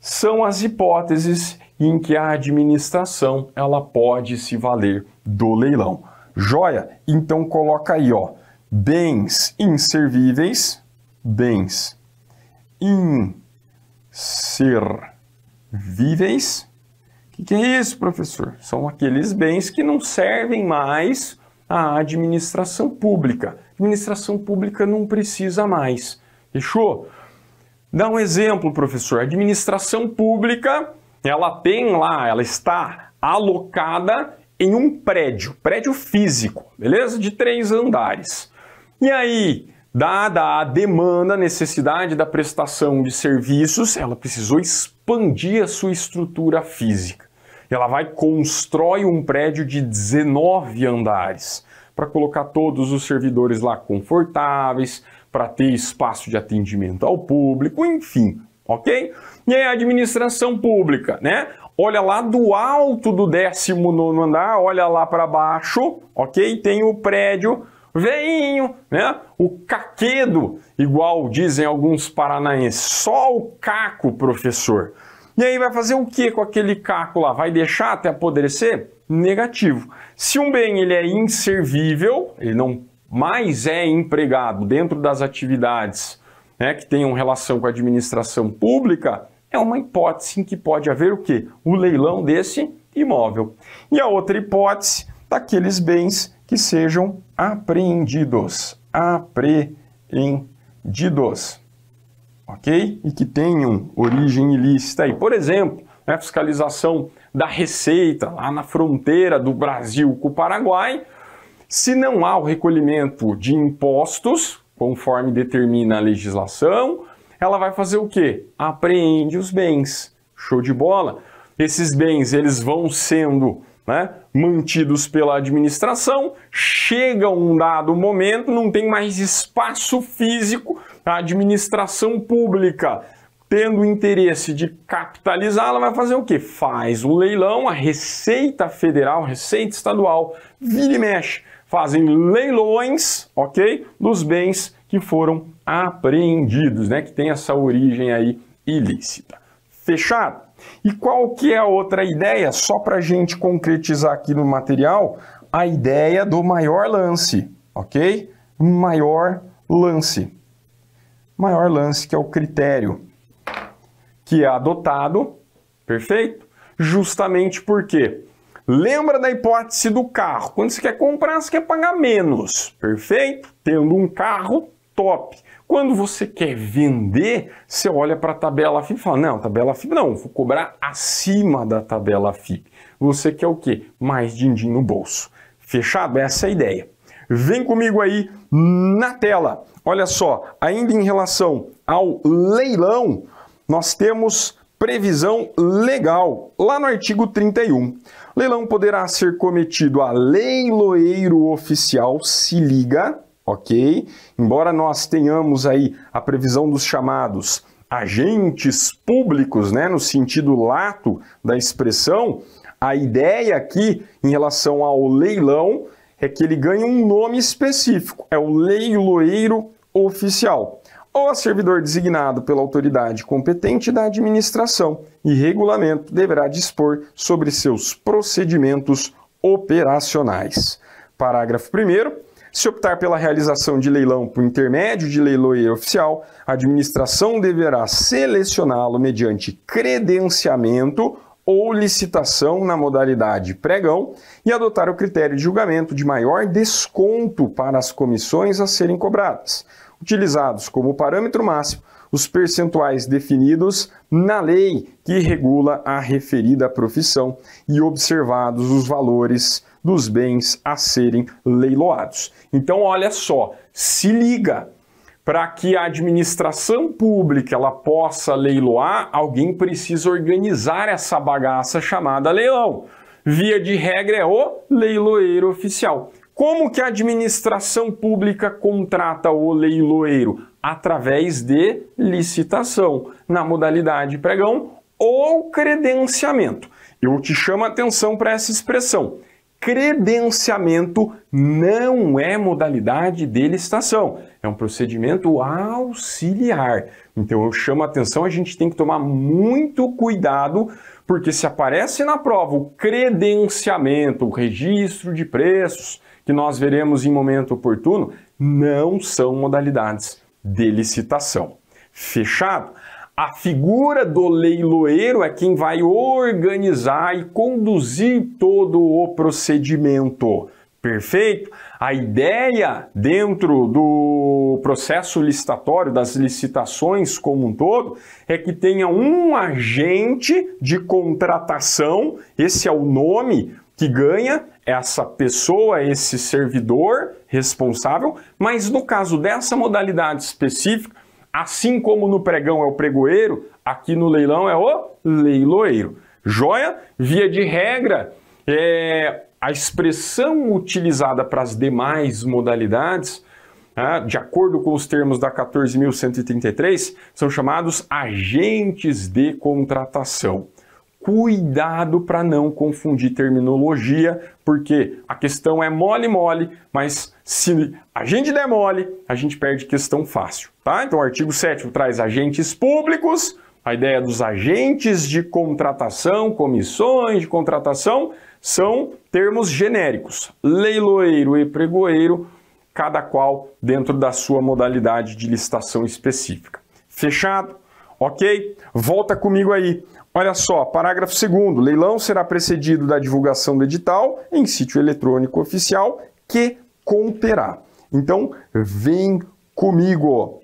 A: são as hipóteses em que a administração ela pode se valer do leilão. Joia? Então coloca aí, ó, bens inservíveis, bens inservíveis. O que, que é isso, professor? São aqueles bens que não servem mais a administração pública. administração pública não precisa mais. Fechou? Dá um exemplo, professor. administração pública, ela tem lá, ela está alocada em um prédio, prédio físico, beleza? De três andares. E aí, dada a demanda, a necessidade da prestação de serviços, ela precisou expandir a sua estrutura física. Ela vai constrói um prédio de 19 andares para colocar todos os servidores lá confortáveis, para ter espaço de atendimento ao público, enfim, ok? E aí a administração pública, né? Olha lá do alto do 19 andar, olha lá para baixo, ok? Tem o prédio veinho, né? O caquedo, igual dizem alguns paranaenses, só o caco, professor. E aí vai fazer o que com aquele caco lá? Vai deixar até apodrecer? Negativo. Se um bem ele é inservível, ele não mais é empregado dentro das atividades né, que tenham relação com a administração pública, é uma hipótese em que pode haver o que? O leilão desse imóvel. E a outra hipótese daqueles bens que sejam apreendidos. Apreendidos ok? E que tenham origem ilícita. E, por exemplo, a né, fiscalização da Receita lá na fronteira do Brasil com o Paraguai, se não há o recolhimento de impostos, conforme determina a legislação, ela vai fazer o quê? Apreende os bens. Show de bola. Esses bens, eles vão sendo né, mantidos pela administração, chega um dado momento, não tem mais espaço físico, a administração pública tendo interesse de capitalizar, ela vai fazer o quê? Faz o leilão, a Receita Federal, Receita Estadual, vira e mexe, fazem leilões, ok? Dos bens que foram apreendidos, né? Que tem essa origem aí ilícita. Fechado? E qual que é a outra ideia? Só para a gente concretizar aqui no material, a ideia do maior lance, ok? Maior lance. Maior lance que é o critério que é adotado, perfeito? Justamente porque lembra da hipótese do carro. Quando você quer comprar, você quer pagar menos, perfeito? Tendo um carro top. Quando você quer vender, você olha para a tabela FIP e fala, não, tabela FIP não, vou cobrar acima da tabela FIP. Você quer o quê? Mais din-din no bolso. Fechado? Essa é a ideia. Vem comigo aí na tela. Olha só, ainda em relação ao leilão, nós temos previsão legal, lá no artigo 31. Leilão poderá ser cometido a leiloeiro oficial, se liga, ok? Embora nós tenhamos aí a previsão dos chamados agentes públicos, né, no sentido lato da expressão, a ideia aqui em relação ao leilão é que ele ganha um nome específico, é o leiloeiro oficial, ou a servidor designado pela autoridade competente da administração e regulamento deverá dispor sobre seus procedimentos operacionais. Parágrafo 1 se optar pela realização de leilão por intermédio de leiloeiro oficial, a administração deverá selecioná-lo mediante credenciamento ou licitação na modalidade pregão e adotar o critério de julgamento de maior desconto para as comissões a serem cobradas, utilizados como parâmetro máximo os percentuais definidos na lei que regula a referida profissão e observados os valores dos bens a serem leiloados. Então, olha só, se liga. Para que a administração pública ela possa leiloar, alguém precisa organizar essa bagaça chamada leilão. Via de regra é o leiloeiro oficial. Como que a administração pública contrata o leiloeiro? Através de licitação, na modalidade pregão ou credenciamento. Eu te chamo a atenção para essa expressão credenciamento não é modalidade de licitação, é um procedimento auxiliar. Então eu chamo a atenção, a gente tem que tomar muito cuidado, porque se aparece na prova o credenciamento, o registro de preços, que nós veremos em momento oportuno, não são modalidades de licitação. Fechado? A figura do leiloeiro é quem vai organizar e conduzir todo o procedimento. Perfeito? A ideia dentro do processo licitatório, das licitações como um todo, é que tenha um agente de contratação, esse é o nome que ganha é essa pessoa, esse servidor responsável, mas no caso dessa modalidade específica, Assim como no pregão é o pregoeiro, aqui no leilão é o leiloeiro. Joia? Via de regra, é a expressão utilizada para as demais modalidades, tá, de acordo com os termos da 14.133, são chamados agentes de contratação. Cuidado para não confundir terminologia, porque a questão é mole mole, mas se a gente der mole, a gente perde questão fácil, tá? Então o artigo 7 traz agentes públicos, a ideia dos agentes de contratação, comissões de contratação, são termos genéricos. Leiloeiro e pregoeiro, cada qual dentro da sua modalidade de licitação específica. Fechado? Ok? Volta comigo aí. Olha só, parágrafo 2 leilão será precedido da divulgação do edital em sítio eletrônico oficial que conterá. Então, vem comigo.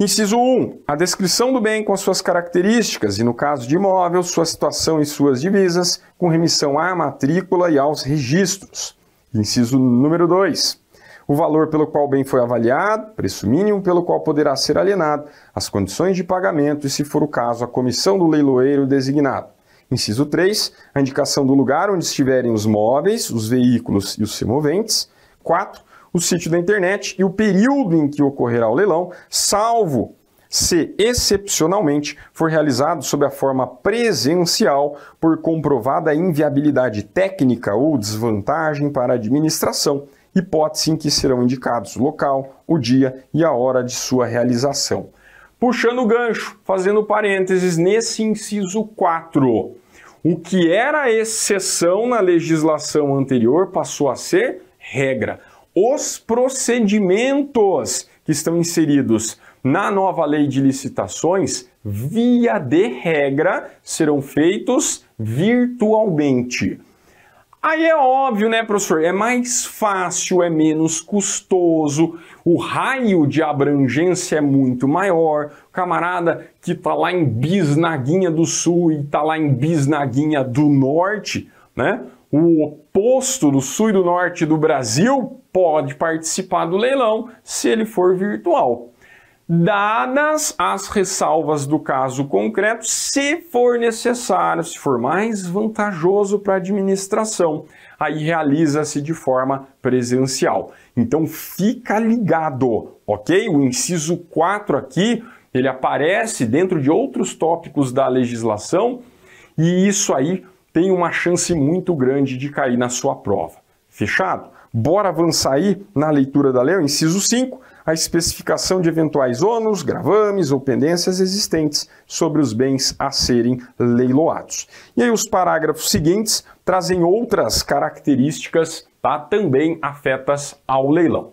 A: Inciso 1. A descrição do bem com as suas características e, no caso de imóvel, sua situação e suas divisas, com remissão à matrícula e aos registros. Inciso número 2 o valor pelo qual o bem foi avaliado, preço mínimo pelo qual poderá ser alienado, as condições de pagamento e, se for o caso, a comissão do leiloeiro designado. Inciso 3, a indicação do lugar onde estiverem os móveis, os veículos e os semoventes. 4, o sítio da internet e o período em que ocorrerá o leilão, salvo se excepcionalmente for realizado sob a forma presencial por comprovada inviabilidade técnica ou desvantagem para a administração, hipótese em que serão indicados o local, o dia e a hora de sua realização. Puxando o gancho, fazendo parênteses, nesse inciso 4, o que era exceção na legislação anterior passou a ser regra. Os procedimentos que estão inseridos na nova lei de licitações, via de regra, serão feitos virtualmente. Aí é óbvio, né, professor? É mais fácil, é menos custoso, o raio de abrangência é muito maior. O camarada que tá lá em Bisnaguinha do Sul e tá lá em Bisnaguinha do Norte, né? O oposto do sul e do norte do Brasil pode participar do leilão se ele for virtual dadas as ressalvas do caso concreto, se for necessário, se for mais vantajoso para a administração, aí realiza-se de forma presencial. Então fica ligado, ok? O inciso 4 aqui, ele aparece dentro de outros tópicos da legislação e isso aí tem uma chance muito grande de cair na sua prova. Fechado? Bora avançar aí na leitura da lei, o inciso 5 a especificação de eventuais ônus, gravames ou pendências existentes sobre os bens a serem leiloados. E aí os parágrafos seguintes trazem outras características tá, também afetas ao leilão.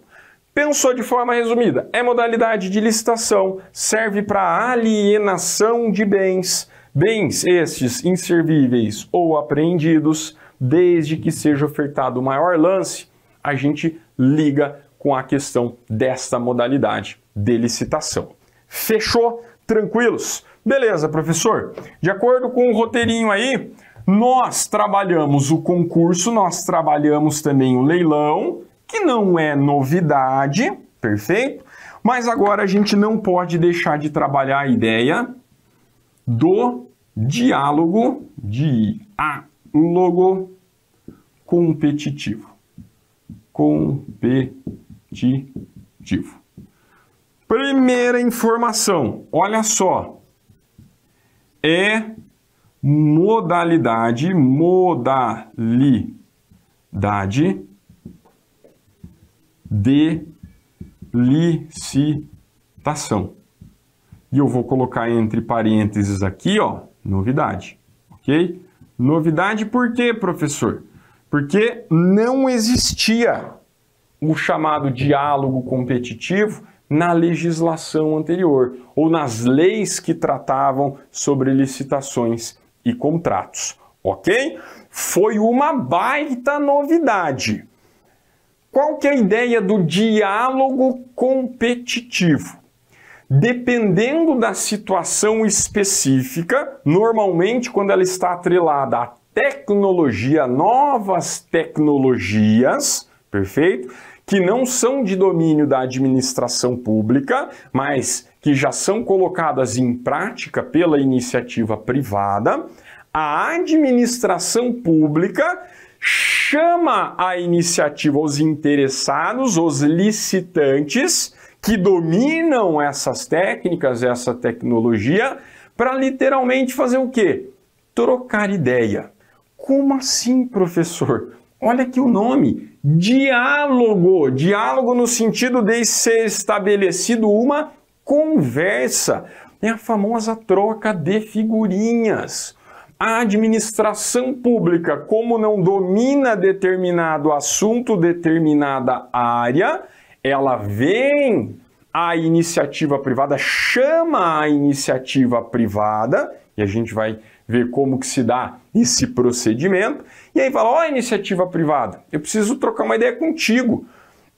A: Pensou de forma resumida, é modalidade de licitação, serve para alienação de bens, bens estes inservíveis ou apreendidos, desde que seja ofertado o maior lance, a gente liga com a questão desta modalidade de licitação. Fechou? Tranquilos? Beleza, professor. De acordo com o roteirinho aí, nós trabalhamos o concurso, nós trabalhamos também o leilão, que não é novidade, perfeito? Mas agora a gente não pode deixar de trabalhar a ideia do diálogo, diálogo competitivo. Competitivo positivo. Primeira informação, olha só. É modalidade, modalidade de licitação. E eu vou colocar entre parênteses aqui, ó, novidade, ok? Novidade por quê, professor? Porque não existia o chamado diálogo competitivo na legislação anterior ou nas leis que tratavam sobre licitações e contratos, ok? Foi uma baita novidade. Qual que é a ideia do diálogo competitivo? Dependendo da situação específica, normalmente quando ela está atrelada à tecnologia, novas tecnologias, perfeito? que não são de domínio da administração pública, mas que já são colocadas em prática pela iniciativa privada, a administração pública chama a iniciativa os interessados, os licitantes que dominam essas técnicas, essa tecnologia, para literalmente fazer o quê? Trocar ideia. Como assim, professor? Olha aqui o nome: diálogo. Diálogo no sentido de ser estabelecido uma conversa. É a famosa troca de figurinhas. A administração pública, como não domina determinado assunto, determinada área, ela vem à iniciativa privada, chama a iniciativa privada, e a gente vai ver como que se dá esse procedimento e aí fala: Ó, oh, iniciativa privada, eu preciso trocar uma ideia contigo.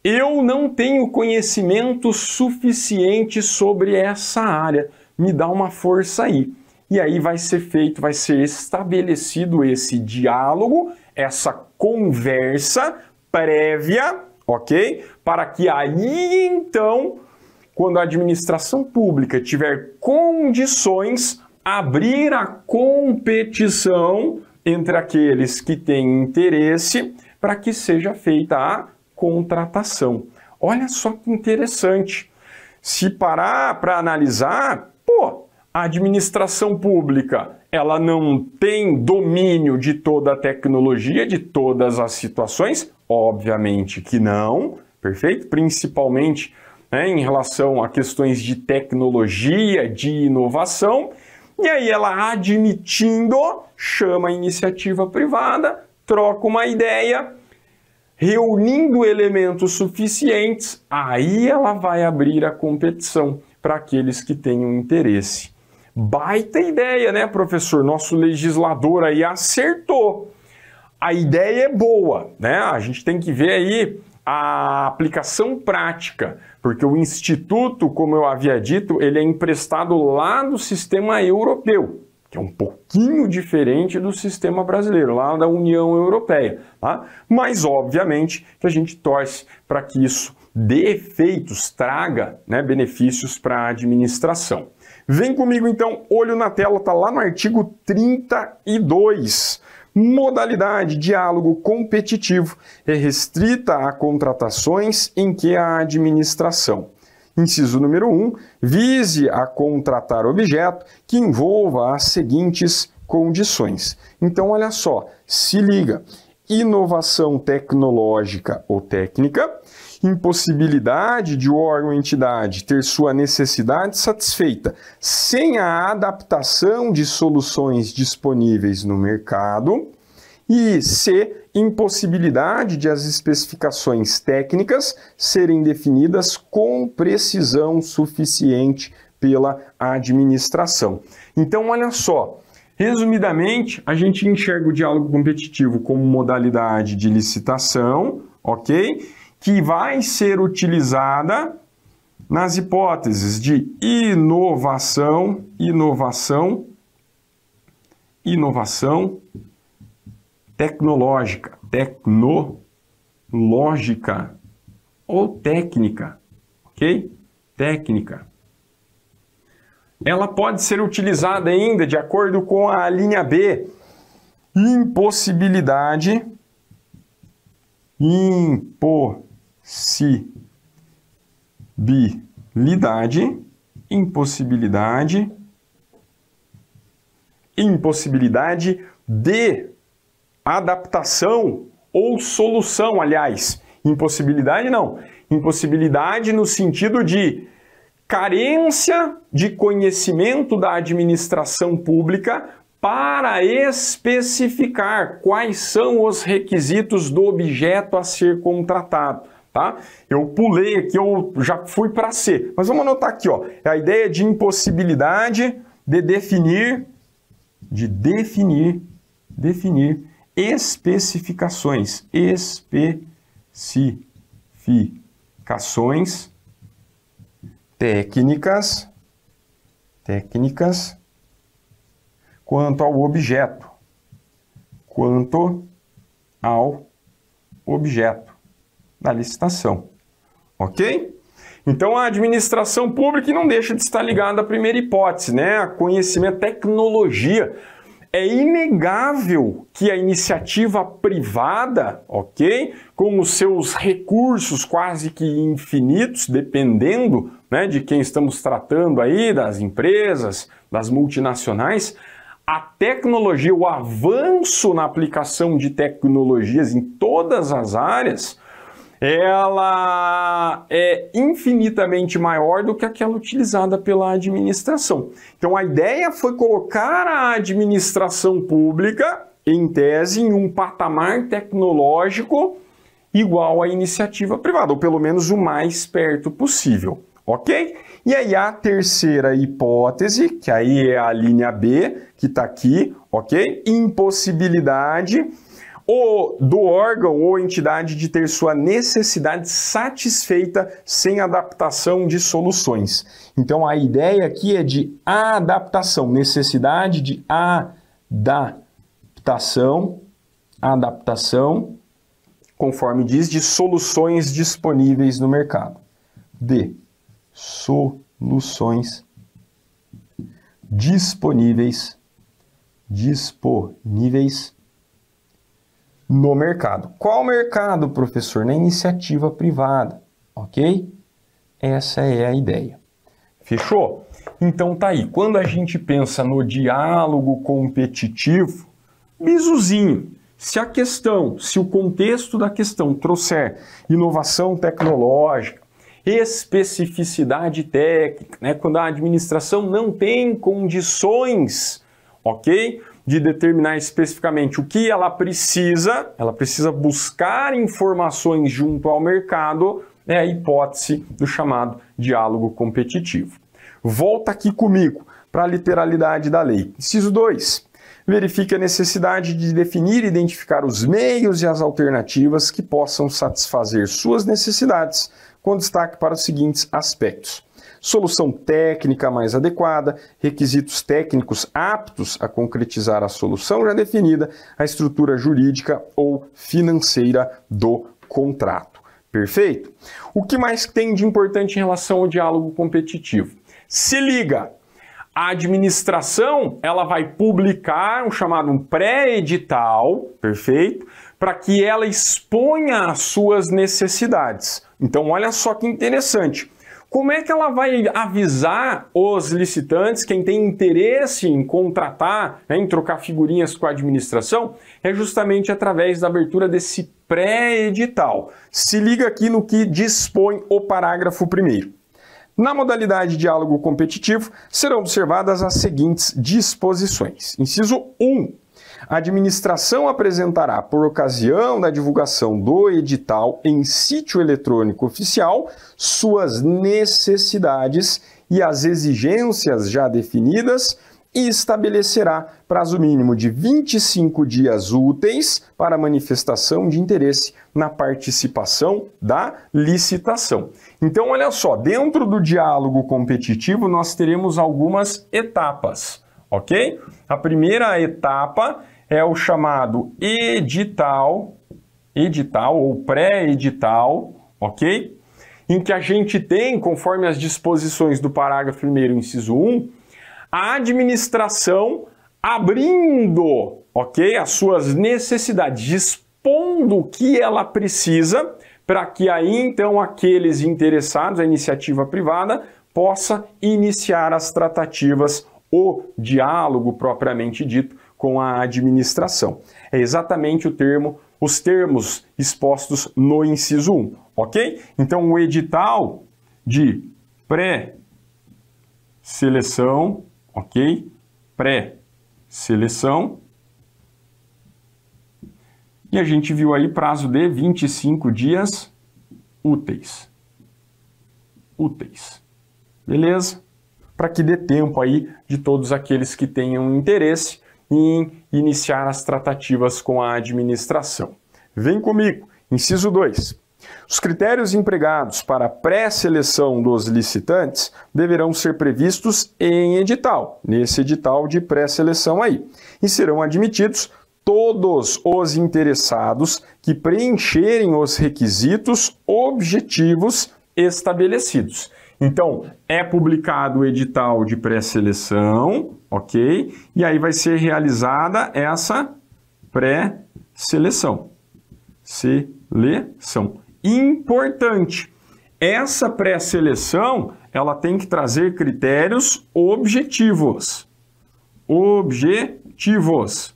A: Eu não tenho conhecimento suficiente sobre essa área, me dá uma força aí. E aí vai ser feito, vai ser estabelecido esse diálogo, essa conversa prévia, ok? Para que aí então, quando a administração pública tiver condições, abrir a competição entre aqueles que têm interesse para que seja feita a contratação. Olha só que interessante. Se parar para analisar, pô, a administração pública, ela não tem domínio de toda a tecnologia, de todas as situações? Obviamente que não, perfeito? Principalmente né, em relação a questões de tecnologia, de inovação, e aí ela admitindo, chama a iniciativa privada, troca uma ideia, reunindo elementos suficientes, aí ela vai abrir a competição para aqueles que tenham interesse. Baita ideia, né, professor? Nosso legislador aí acertou. A ideia é boa, né? A gente tem que ver aí a aplicação prática, porque o instituto, como eu havia dito, ele é emprestado lá do sistema europeu, que é um pouquinho diferente do sistema brasileiro, lá da União Europeia. Tá? Mas, obviamente, que a gente torce para que isso dê efeitos, traga né, benefícios para a administração. Vem comigo então, olho na tela, está lá no artigo 32 Modalidade diálogo competitivo é restrita a contratações em que a administração Inciso número 1, um, vise a contratar objeto que envolva as seguintes condições. Então, olha só, se liga: inovação tecnológica ou técnica, impossibilidade de uma entidade ter sua necessidade satisfeita sem a adaptação de soluções disponíveis no mercado, e C, impossibilidade de as especificações técnicas serem definidas com precisão suficiente pela administração. Então, olha só, resumidamente, a gente enxerga o diálogo competitivo como modalidade de licitação, ok? que vai ser utilizada nas hipóteses de inovação, inovação, inovação tecnológica, tecnológica ou técnica, ok? Técnica. Ela pode ser utilizada ainda de acordo com a linha B, impossibilidade, impossibilidade possibilidade, impossibilidade, impossibilidade de adaptação ou solução, aliás. Impossibilidade não. Impossibilidade no sentido de carência de conhecimento da administração pública para especificar quais são os requisitos do objeto a ser contratado tá? Eu pulei aqui, eu já fui para C. Mas vamos anotar aqui, ó, é a ideia de impossibilidade de definir, de definir, definir especificações, especificações técnicas, técnicas quanto ao objeto, quanto ao objeto da licitação. Ok? Então a administração pública não deixa de estar ligada à primeira hipótese, né? A conhecimento, a tecnologia. É inegável que a iniciativa privada, ok, com os seus recursos quase que infinitos, dependendo né, de quem estamos tratando aí, das empresas, das multinacionais, a tecnologia, o avanço na aplicação de tecnologias em todas as áreas, ela é infinitamente maior do que aquela utilizada pela administração. Então a ideia foi colocar a administração pública, em tese, em um patamar tecnológico igual à iniciativa privada, ou pelo menos o mais perto possível, ok? E aí a terceira hipótese, que aí é a linha B, que está aqui, ok? Impossibilidade ou do órgão ou entidade de ter sua necessidade satisfeita sem adaptação de soluções. Então a ideia aqui é de adaptação, necessidade de adaptação, adaptação, conforme diz, de soluções disponíveis no mercado. D. Soluções disponíveis disponíveis no mercado. Qual mercado, professor? Na iniciativa privada, ok? Essa é a ideia. Fechou? Então tá aí. Quando a gente pensa no diálogo competitivo, bizuzinho. Se a questão, se o contexto da questão trouxer inovação tecnológica, especificidade técnica, né, quando a administração não tem condições, ok? de determinar especificamente o que ela precisa, ela precisa buscar informações junto ao mercado, é a hipótese do chamado diálogo competitivo. Volta aqui comigo para a literalidade da lei. Inciso 2. Verifique a necessidade de definir e identificar os meios e as alternativas que possam satisfazer suas necessidades, com destaque para os seguintes aspectos solução técnica mais adequada, requisitos técnicos aptos a concretizar a solução já definida, a estrutura jurídica ou financeira do contrato. Perfeito? O que mais tem de importante em relação ao diálogo competitivo? Se liga, a administração ela vai publicar um chamado um pré-edital, perfeito, para que ela exponha as suas necessidades. Então olha só que interessante. Como é que ela vai avisar os licitantes, quem tem interesse em contratar, né, em trocar figurinhas com a administração? É justamente através da abertura desse pré-edital. Se liga aqui no que dispõe o parágrafo primeiro. Na modalidade diálogo competitivo, serão observadas as seguintes disposições. Inciso 1. A administração apresentará, por ocasião da divulgação do edital em sítio eletrônico oficial, suas necessidades e as exigências já definidas e estabelecerá prazo mínimo de 25 dias úteis para manifestação de interesse na participação da licitação. Então, olha só, dentro do diálogo competitivo nós teremos algumas etapas, ok? A primeira etapa é o chamado edital, edital ou pré-edital, ok? Em que a gente tem, conforme as disposições do parágrafo 1, inciso 1, a administração abrindo, ok, as suas necessidades, dispondo o que ela precisa para que aí então aqueles interessados, a iniciativa privada, possa iniciar as tratativas, o diálogo propriamente dito, com a administração. É exatamente o termo, os termos expostos no inciso 1, ok? Então, o edital de pré-seleção, ok? Pré-seleção. E a gente viu aí prazo de 25 dias úteis. Úteis. Beleza? Para que dê tempo aí de todos aqueles que tenham interesse em iniciar as tratativas com a administração. Vem comigo, inciso 2. Os critérios empregados para pré-seleção dos licitantes deverão ser previstos em edital, nesse edital de pré-seleção aí, e serão admitidos todos os interessados que preencherem os requisitos objetivos estabelecidos. Então, é publicado o edital de pré-seleção, ok? E aí vai ser realizada essa pré-seleção. Seleção. Importante. Essa pré-seleção, ela tem que trazer critérios objetivos. Objetivos,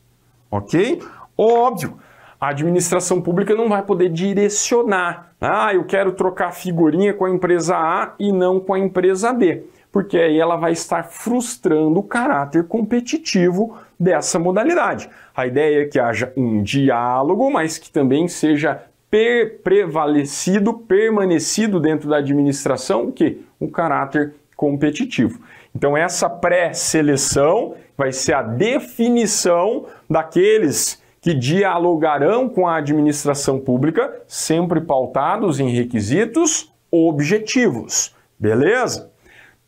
A: ok? Óbvio a administração pública não vai poder direcionar. Ah, eu quero trocar figurinha com a empresa A e não com a empresa B, porque aí ela vai estar frustrando o caráter competitivo dessa modalidade. A ideia é que haja um diálogo, mas que também seja per prevalecido, permanecido dentro da administração, o que? O caráter competitivo. Então essa pré-seleção vai ser a definição daqueles que dialogarão com a administração pública, sempre pautados em requisitos objetivos. Beleza?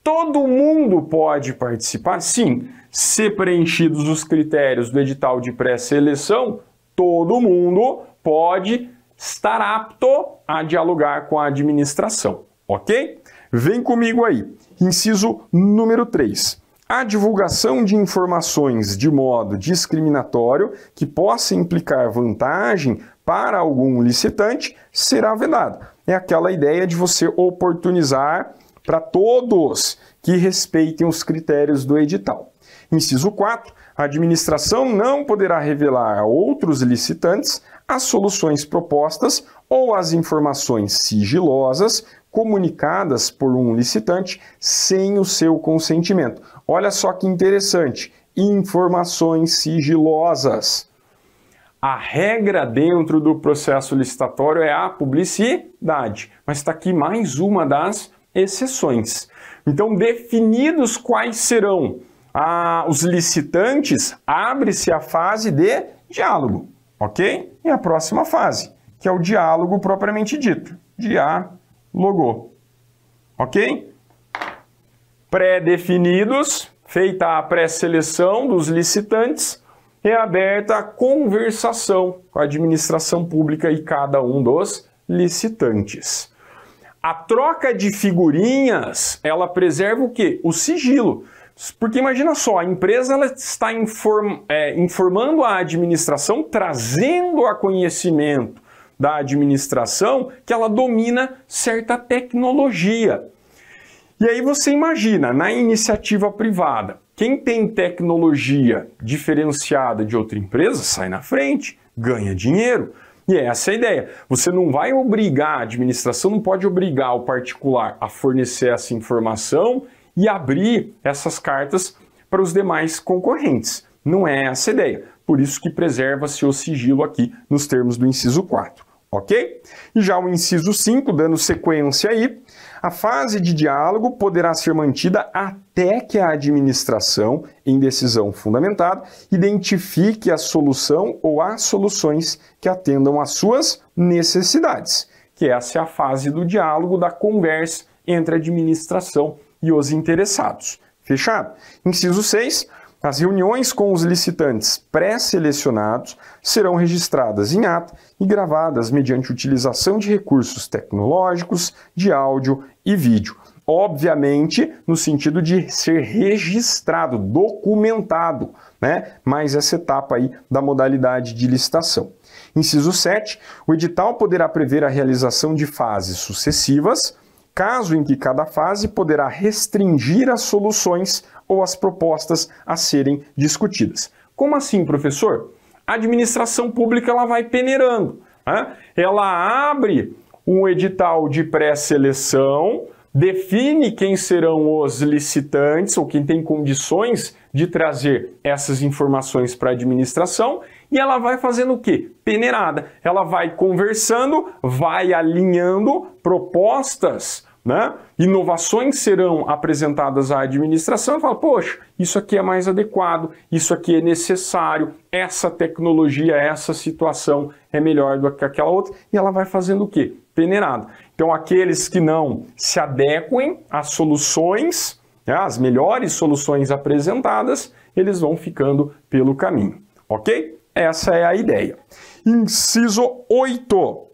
A: Todo mundo pode participar? Sim. Se preenchidos os critérios do edital de pré-seleção, todo mundo pode estar apto a dialogar com a administração, ok? Vem comigo aí. Inciso número 3 a divulgação de informações de modo discriminatório que possa implicar vantagem para algum licitante será vedada. É aquela ideia de você oportunizar para todos que respeitem os critérios do edital. Inciso 4. A administração não poderá revelar a outros licitantes as soluções propostas ou as informações sigilosas comunicadas por um licitante sem o seu consentimento. Olha só que interessante, informações sigilosas. A regra dentro do processo licitatório é a publicidade, mas está aqui mais uma das exceções. Então, definidos quais serão os licitantes, abre-se a fase de diálogo, ok? E a próxima fase, que é o diálogo propriamente dito. Diálogo Logo, Ok? Pré-definidos, feita a pré-seleção dos licitantes, é aberta a conversação com a administração pública e cada um dos licitantes. A troca de figurinhas, ela preserva o quê? O sigilo. Porque imagina só, a empresa ela está inform, é, informando a administração, trazendo a conhecimento da administração que ela domina certa tecnologia. E aí você imagina, na iniciativa privada, quem tem tecnologia diferenciada de outra empresa sai na frente, ganha dinheiro. E é essa a ideia. Você não vai obrigar, a administração não pode obrigar o particular a fornecer essa informação e abrir essas cartas para os demais concorrentes. Não é essa a ideia. Por isso que preserva-se o sigilo aqui nos termos do inciso 4 ok? E já o inciso 5, dando sequência aí, a fase de diálogo poderá ser mantida até que a administração, em decisão fundamentada, identifique a solução ou as soluções que atendam às suas necessidades, que essa é a fase do diálogo, da conversa entre a administração e os interessados. Fechado? Inciso 6. As reuniões com os licitantes pré-selecionados serão registradas em ata e gravadas mediante utilização de recursos tecnológicos de áudio e vídeo. Obviamente, no sentido de ser registrado, documentado, né? Mais essa etapa aí da modalidade de licitação. Inciso 7. O edital poderá prever a realização de fases sucessivas, caso em que cada fase poderá restringir as soluções ou as propostas a serem discutidas. Como assim, professor? a administração pública ela vai peneirando. Né? Ela abre um edital de pré-seleção, define quem serão os licitantes ou quem tem condições de trazer essas informações para a administração e ela vai fazendo o quê? Peneirada. Ela vai conversando, vai alinhando propostas né? Inovações serão apresentadas à administração e fala, poxa, isso aqui é mais adequado, isso aqui é necessário, essa tecnologia, essa situação é melhor do que aquela outra, e ela vai fazendo o quê? Peneirada. Então, aqueles que não se adequem às soluções, né, às melhores soluções apresentadas, eles vão ficando pelo caminho, ok? Essa é a ideia. Inciso 8.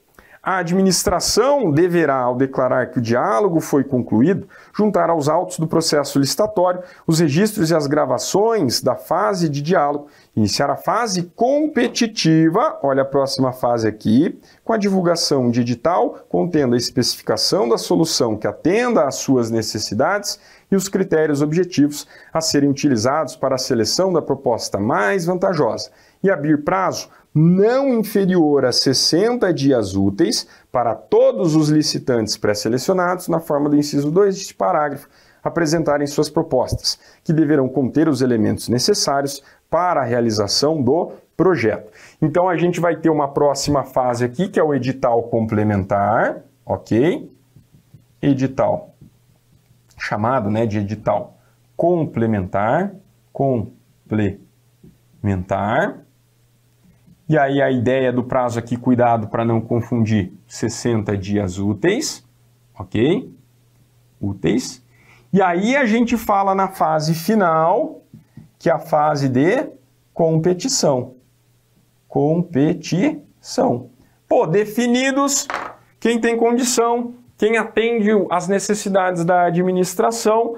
A: A administração deverá, ao declarar que o diálogo foi concluído, juntar aos autos do processo licitatório os registros e as gravações da fase de diálogo, iniciar a fase competitiva, olha a próxima fase aqui, com a divulgação de edital contendo a especificação da solução que atenda às suas necessidades e os critérios objetivos a serem utilizados para a seleção da proposta mais vantajosa e abrir prazo não inferior a 60 dias úteis para todos os licitantes pré-selecionados, na forma do inciso 2 deste parágrafo, apresentarem suas propostas, que deverão conter os elementos necessários para a realização do projeto. Então a gente vai ter uma próxima fase aqui, que é o edital complementar, ok? Edital chamado, né, de edital complementar, complementar e aí a ideia do prazo aqui, cuidado para não confundir, 60 dias úteis, ok? Úteis. E aí a gente fala na fase final, que é a fase de competição. Competição. Pô, definidos quem tem condição, quem atende às necessidades da administração,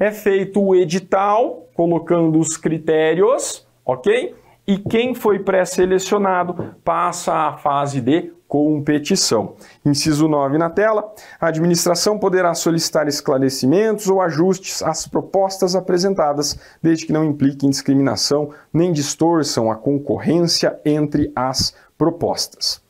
A: é feito o edital, colocando os critérios, ok? e quem foi pré-selecionado passa à fase de competição. Inciso 9 na tela. A administração poderá solicitar esclarecimentos ou ajustes às propostas apresentadas, desde que não impliquem discriminação nem distorçam a concorrência entre as propostas.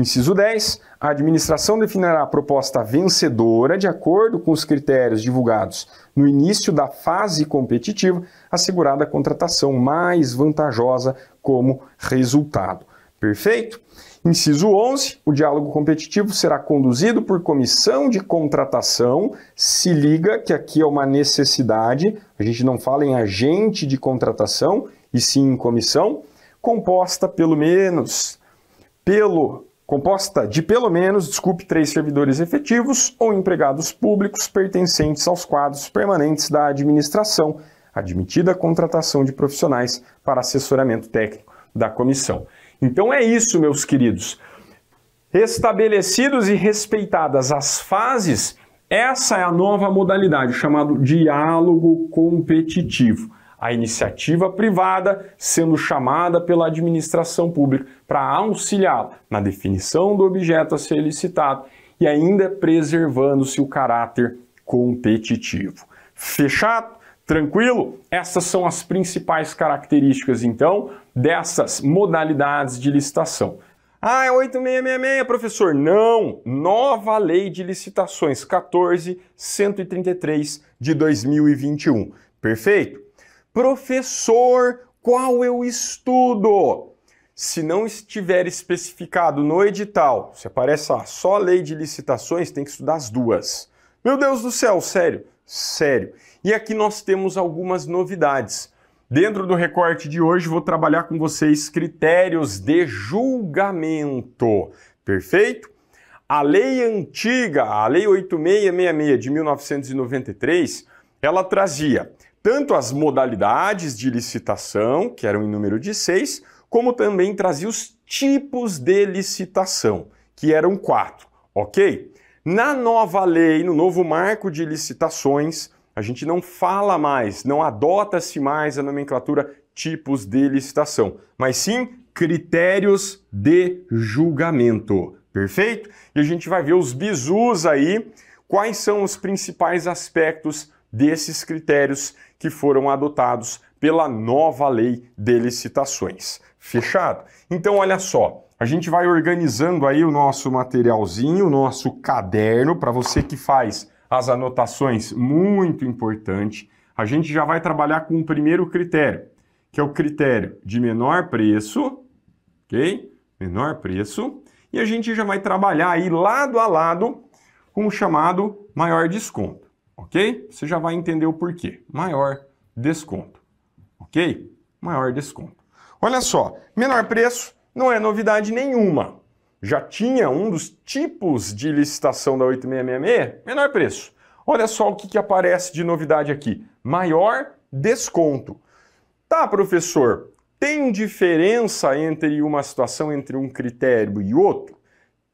A: Inciso 10. A administração definirá a proposta vencedora de acordo com os critérios divulgados no início da fase competitiva, assegurada a contratação mais vantajosa como resultado. Perfeito? Inciso 11. O diálogo competitivo será conduzido por comissão de contratação. Se liga que aqui é uma necessidade, a gente não fala em agente de contratação, e sim em comissão, composta pelo menos pelo composta de pelo menos, desculpe, três servidores efetivos ou empregados públicos pertencentes aos quadros permanentes da administração, admitida a contratação de profissionais para assessoramento técnico da comissão. Então é isso, meus queridos. Estabelecidos e respeitadas as fases, essa é a nova modalidade chamada diálogo competitivo a iniciativa privada sendo chamada pela administração pública para auxiliá-la na definição do objeto a ser licitado e ainda preservando-se o caráter competitivo. Fechado? Tranquilo? Essas são as principais características, então, dessas modalidades de licitação. Ah, é 8666, professor. Não! Nova Lei de Licitações 14133 de 2021. Perfeito? professor, qual eu estudo? Se não estiver especificado no edital, se aparece ah, só lei de licitações, tem que estudar as duas. Meu Deus do céu, sério? Sério. E aqui nós temos algumas novidades. Dentro do recorte de hoje, vou trabalhar com vocês critérios de julgamento. Perfeito? A lei antiga, a Lei 8666 de 1993, ela trazia tanto as modalidades de licitação, que eram em número de seis, como também trazia os tipos de licitação, que eram quatro, ok? Na nova lei, no novo marco de licitações, a gente não fala mais, não adota-se mais a nomenclatura tipos de licitação, mas sim critérios de julgamento, perfeito? E a gente vai ver os bisus aí, quais são os principais aspectos desses critérios que foram adotados pela nova lei de licitações. Fechado? Então, olha só. A gente vai organizando aí o nosso materialzinho, o nosso caderno, para você que faz as anotações, muito importante. A gente já vai trabalhar com o primeiro critério, que é o critério de menor preço, ok? Menor preço. E a gente já vai trabalhar aí lado a lado com o chamado maior desconto ok? Você já vai entender o porquê. Maior desconto, ok? Maior desconto. Olha só, menor preço não é novidade nenhuma. Já tinha um dos tipos de licitação da 8666, menor preço. Olha só o que, que aparece de novidade aqui: maior desconto. Tá, professor, tem diferença entre uma situação, entre um critério e outro?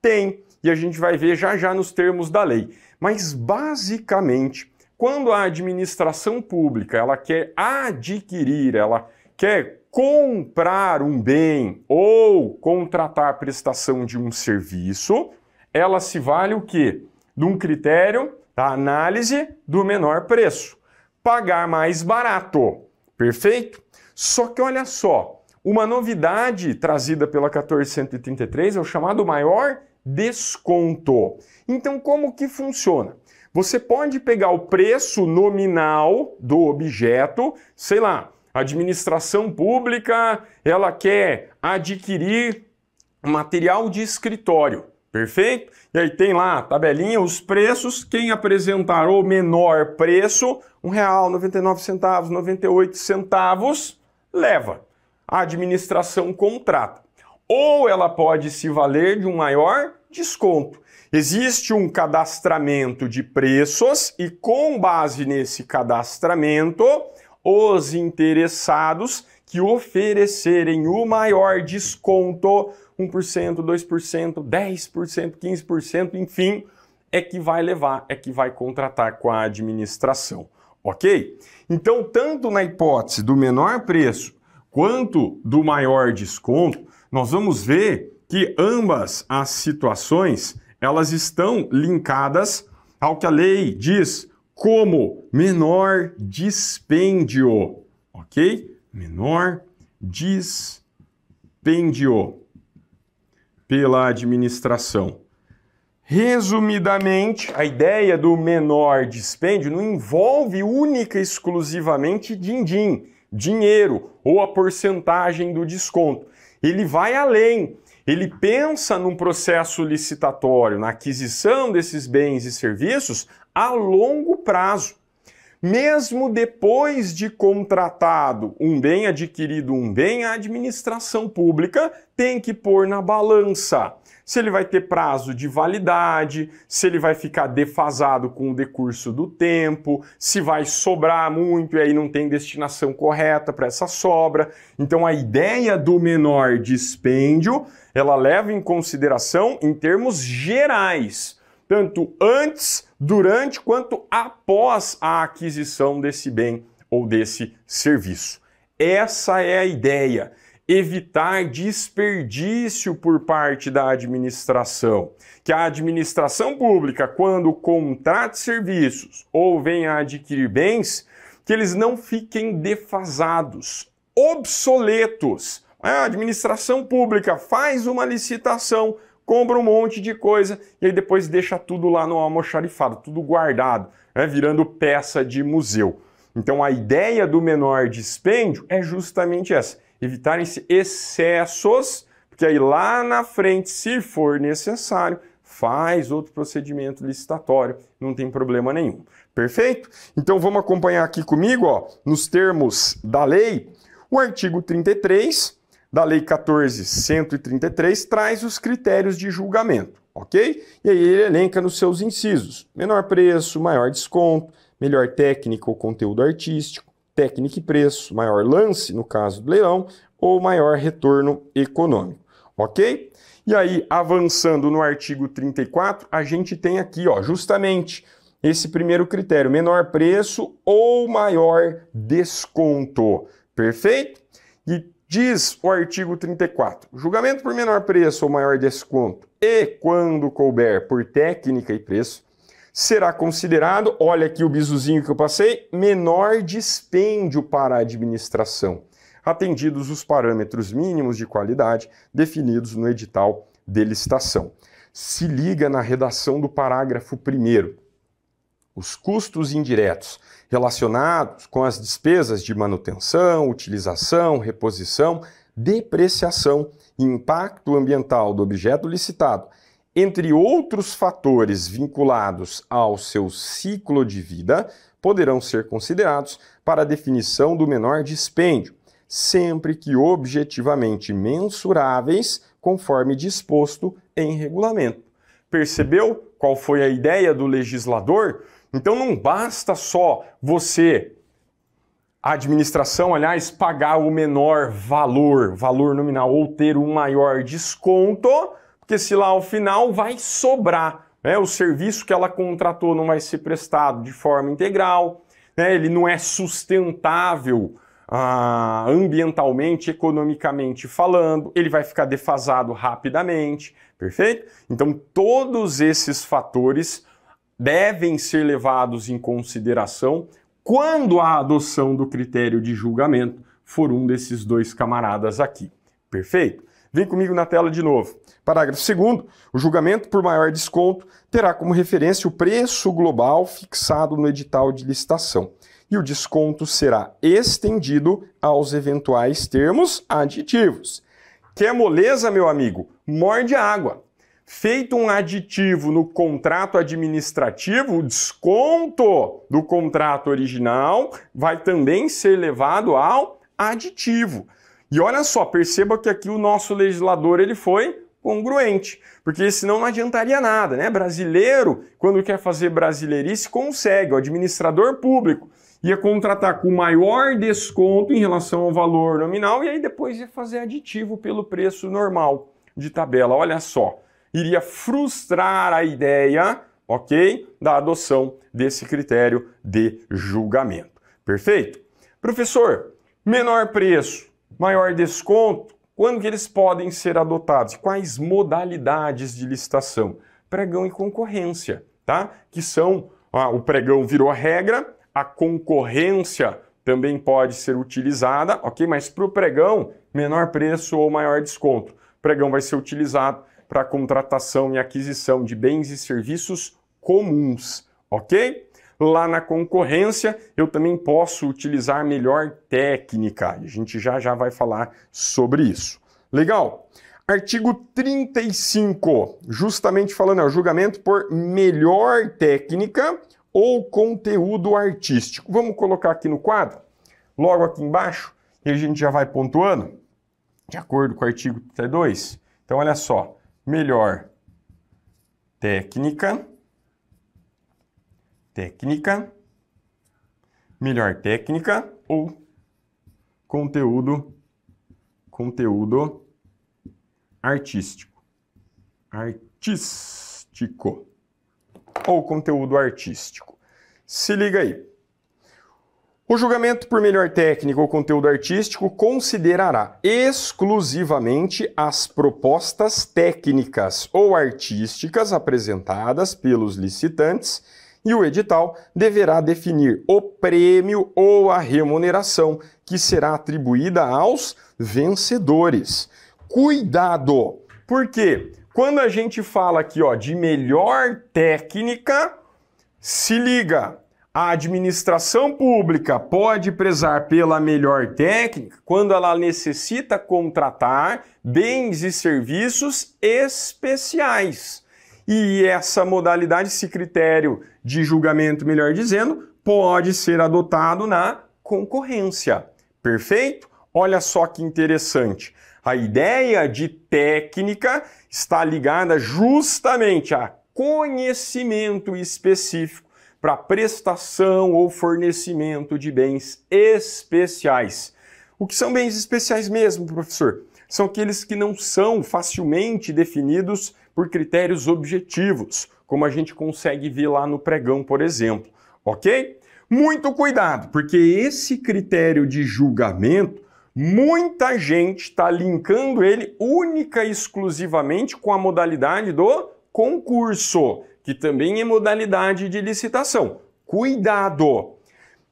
A: Tem, e a gente vai ver já já nos termos da lei. Mas basicamente, quando a administração pública ela quer adquirir, ela quer comprar um bem ou contratar a prestação de um serviço, ela se vale o quê? De um critério da análise do menor preço. Pagar mais barato, perfeito? Só que olha só, uma novidade trazida pela 1433 é o chamado maior desconto. Então, como que funciona? Você pode pegar o preço nominal do objeto, sei lá, administração pública, ela quer adquirir material de escritório, perfeito? E aí tem lá, tabelinha, os preços, quem apresentar o menor preço, R$ 1,99, 98 centavos, leva. A administração contrata ou ela pode se valer de um maior desconto. Existe um cadastramento de preços e, com base nesse cadastramento, os interessados que oferecerem o maior desconto, 1%, 2%, 10%, 15%, enfim, é que vai levar, é que vai contratar com a administração, ok? Então, tanto na hipótese do menor preço quanto do maior desconto, nós vamos ver que ambas as situações elas estão linkadas ao que a lei diz como menor dispêndio, ok? Menor dispêndio pela administração. Resumidamente, a ideia do menor dispêndio não envolve única e exclusivamente din-din, dinheiro ou a porcentagem do desconto ele vai além. Ele pensa num processo licitatório, na aquisição desses bens e serviços a longo prazo. Mesmo depois de contratado um bem adquirido, um bem, a administração pública tem que pôr na balança se ele vai ter prazo de validade, se ele vai ficar defasado com o decurso do tempo, se vai sobrar muito e aí não tem destinação correta para essa sobra. Então a ideia do menor dispêndio, ela leva em consideração em termos gerais, tanto antes, durante quanto após a aquisição desse bem ou desse serviço. Essa é a ideia evitar desperdício por parte da administração. Que a administração pública, quando contrate serviços ou venha adquirir bens, que eles não fiquem defasados, obsoletos. A administração pública faz uma licitação, compra um monte de coisa e aí depois deixa tudo lá no almoxarifado, tudo guardado, né, virando peça de museu. Então a ideia do menor dispêndio é justamente essa evitarem-se excessos, porque aí lá na frente, se for necessário, faz outro procedimento licitatório, não tem problema nenhum. Perfeito? Então vamos acompanhar aqui comigo, ó, nos termos da lei, o artigo 33 da Lei 14133 traz os critérios de julgamento, ok? E aí ele elenca nos seus incisos: menor preço, maior desconto, melhor técnica ou conteúdo artístico, técnica e preço, maior lance, no caso do leilão, ou maior retorno econômico. Ok? E aí, avançando no artigo 34, a gente tem aqui, ó, justamente esse primeiro critério, menor preço ou maior desconto. Perfeito? E diz o artigo 34: julgamento por menor preço ou maior desconto e quando couber por técnica e preço será considerado, olha aqui o bizuzinho que eu passei, menor dispêndio para a administração, atendidos os parâmetros mínimos de qualidade definidos no edital de licitação. Se liga na redação do parágrafo 1 os custos indiretos relacionados com as despesas de manutenção, utilização, reposição, depreciação e impacto ambiental do objeto licitado entre outros fatores vinculados ao seu ciclo de vida, poderão ser considerados para a definição do menor dispêndio, sempre que objetivamente mensuráveis, conforme disposto em regulamento. Percebeu qual foi a ideia do legislador? Então não basta só você, a administração, aliás, pagar o menor valor, valor nominal, ou ter um maior desconto porque se lá ao final vai sobrar, né? o serviço que ela contratou não vai ser prestado de forma integral, né? ele não é sustentável ah, ambientalmente, economicamente falando, ele vai ficar defasado rapidamente, perfeito? Então, todos esses fatores devem ser levados em consideração quando a adoção do critério de julgamento for um desses dois camaradas aqui, perfeito? Vem comigo na tela de novo. Parágrafo 2. O julgamento por maior desconto terá como referência o preço global fixado no edital de licitação. E o desconto será estendido aos eventuais termos aditivos. Que é moleza, meu amigo! Morde a água! Feito um aditivo no contrato administrativo, o desconto do contrato original vai também ser levado ao aditivo. E olha só, perceba que aqui o nosso legislador ele foi congruente, porque senão não adiantaria nada, né? Brasileiro, quando quer fazer brasileirice, consegue. O administrador público ia contratar com maior desconto em relação ao valor nominal e aí depois ia fazer aditivo pelo preço normal de tabela. Olha só, iria frustrar a ideia, ok, da adoção desse critério de julgamento. Perfeito? Professor, menor preço, maior desconto, quando que eles podem ser adotados? Quais modalidades de licitação? Pregão e concorrência, tá? Que são, ah, o pregão virou a regra, a concorrência também pode ser utilizada, ok? Mas para o pregão, menor preço ou maior desconto. O pregão vai ser utilizado para contratação e aquisição de bens e serviços comuns, ok? lá na concorrência, eu também posso utilizar melhor técnica. A gente já já vai falar sobre isso. Legal? Artigo 35, justamente falando, é o julgamento por melhor técnica ou conteúdo artístico. Vamos colocar aqui no quadro, logo aqui embaixo, e a gente já vai pontuando, de acordo com o artigo 32. Então, olha só, melhor técnica técnica, melhor técnica ou conteúdo conteúdo artístico. Artístico ou conteúdo artístico. Se liga aí. O julgamento por melhor técnica ou conteúdo artístico considerará exclusivamente as propostas técnicas ou artísticas apresentadas pelos licitantes e o edital deverá definir o prêmio ou a remuneração que será atribuída aos vencedores. Cuidado, porque quando a gente fala aqui ó, de melhor técnica, se liga, a administração pública pode prezar pela melhor técnica quando ela necessita contratar bens e serviços especiais e essa modalidade, esse critério de julgamento, melhor dizendo, pode ser adotado na concorrência. Perfeito? Olha só que interessante. A ideia de técnica está ligada justamente a conhecimento específico para prestação ou fornecimento de bens especiais. O que são bens especiais mesmo, professor? São aqueles que não são facilmente definidos por critérios objetivos, como a gente consegue ver lá no pregão, por exemplo. Ok? Muito cuidado, porque esse critério de julgamento, muita gente está linkando ele única e exclusivamente com a modalidade do concurso, que também é modalidade de licitação. Cuidado!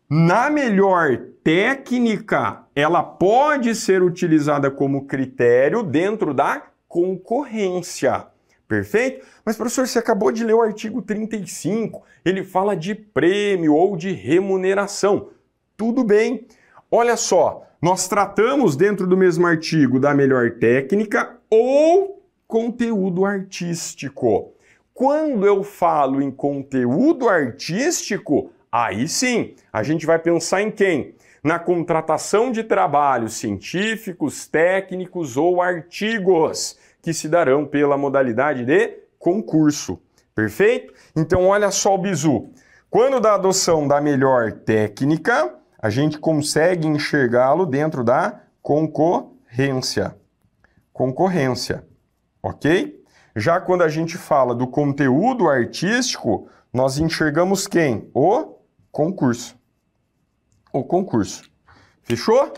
A: Na melhor técnica, ela pode ser utilizada como critério dentro da concorrência. Perfeito? Mas, professor, você acabou de ler o artigo 35, ele fala de prêmio ou de remuneração. Tudo bem. Olha só, nós tratamos dentro do mesmo artigo da melhor técnica ou conteúdo artístico. Quando eu falo em conteúdo artístico, aí sim a gente vai pensar em quem? Na contratação de trabalhos científicos, técnicos ou artigos que se darão pela modalidade de concurso. Perfeito? Então, olha só o bizu. Quando da adoção da melhor técnica, a gente consegue enxergá-lo dentro da concorrência. Concorrência, ok? Já quando a gente fala do conteúdo artístico, nós enxergamos quem? O concurso. O concurso. Fechou?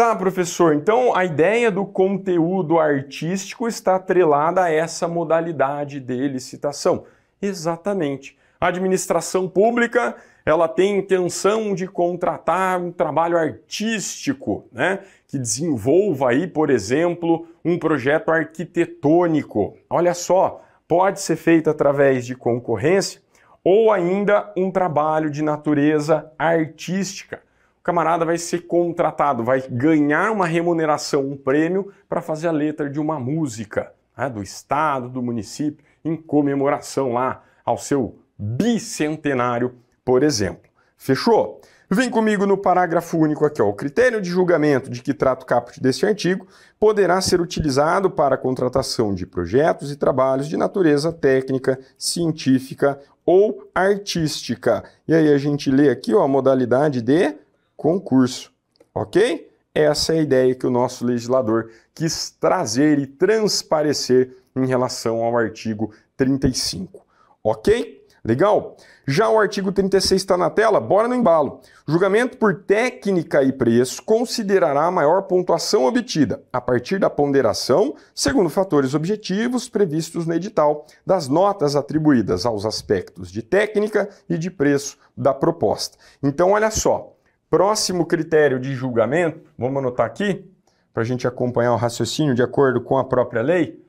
A: Tá, professor, então a ideia do conteúdo artístico está atrelada a essa modalidade de licitação. Exatamente. A administração pública, ela tem intenção de contratar um trabalho artístico, né, que desenvolva aí, por exemplo, um projeto arquitetônico. Olha só, pode ser feito através de concorrência ou ainda um trabalho de natureza artística camarada vai ser contratado, vai ganhar uma remuneração, um prêmio para fazer a letra de uma música né, do estado, do município, em comemoração lá ao seu bicentenário, por exemplo. Fechou? Vem comigo no parágrafo único aqui, ó. O critério de julgamento de que trata o caput deste artigo poderá ser utilizado para a contratação de projetos e trabalhos de natureza técnica, científica ou artística. E aí a gente lê aqui, ó, a modalidade de concurso, ok? Essa é a ideia que o nosso legislador quis trazer e transparecer em relação ao artigo 35, ok? Legal? Já o artigo 36 está na tela, bora no embalo. Julgamento por técnica e preço considerará a maior pontuação obtida a partir da ponderação, segundo fatores objetivos previstos no edital, das notas atribuídas aos aspectos de técnica e de preço da proposta. Então, olha só. Próximo critério de julgamento, vamos anotar aqui, para a gente acompanhar o raciocínio de acordo com a própria lei.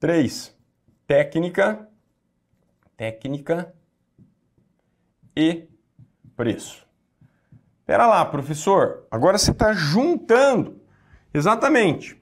A: 3. Técnica, técnica e preço. Pera lá, professor, agora você está juntando. Exatamente.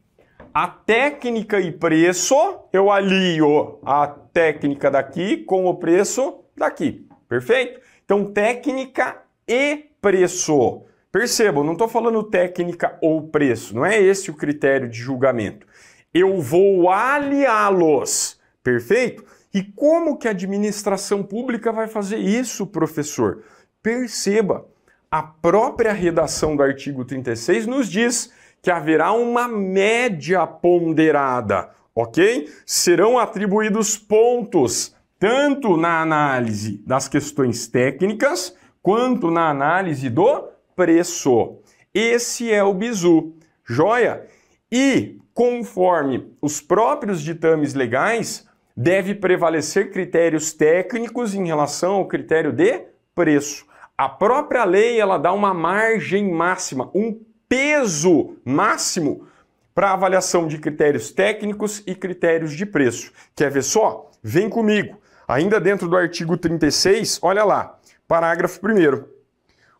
A: A técnica e preço, eu alio a técnica daqui com o preço daqui. Perfeito? Então, técnica e preço. Percebam, não estou falando técnica ou preço, não é esse o critério de julgamento. Eu vou aliá-los, perfeito? E como que a administração pública vai fazer isso, professor? Perceba, a própria redação do artigo 36 nos diz que haverá uma média ponderada, ok? Serão atribuídos pontos tanto na análise das questões técnicas quanto na análise do preço. Esse é o bizu, joia? E conforme os próprios ditames legais, deve prevalecer critérios técnicos em relação ao critério de preço. A própria lei ela dá uma margem máxima, um peso máximo para avaliação de critérios técnicos e critérios de preço. Quer ver só? Vem comigo. Ainda dentro do artigo 36, olha lá. Parágrafo 1.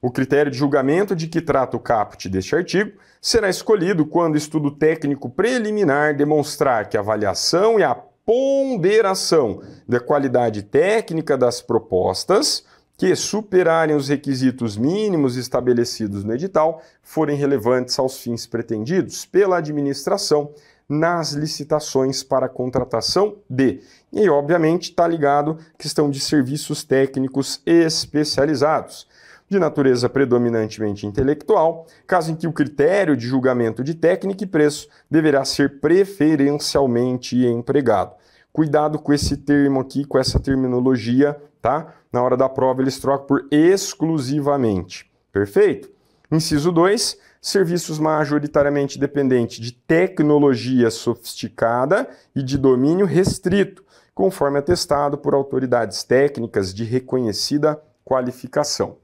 A: O critério de julgamento de que trata o caput deste artigo será escolhido quando o estudo técnico preliminar demonstrar que a avaliação e a ponderação da qualidade técnica das propostas que superarem os requisitos mínimos estabelecidos no edital forem relevantes aos fins pretendidos pela administração nas licitações para contratação de e obviamente, está ligado à questão de serviços técnicos especializados de natureza predominantemente intelectual, caso em que o critério de julgamento de técnica e preço deverá ser preferencialmente empregado. Cuidado com esse termo aqui, com essa terminologia, tá? Na hora da prova eles trocam por exclusivamente. Perfeito? Inciso 2, serviços majoritariamente dependentes de tecnologia sofisticada e de domínio restrito, conforme atestado por autoridades técnicas de reconhecida qualificação.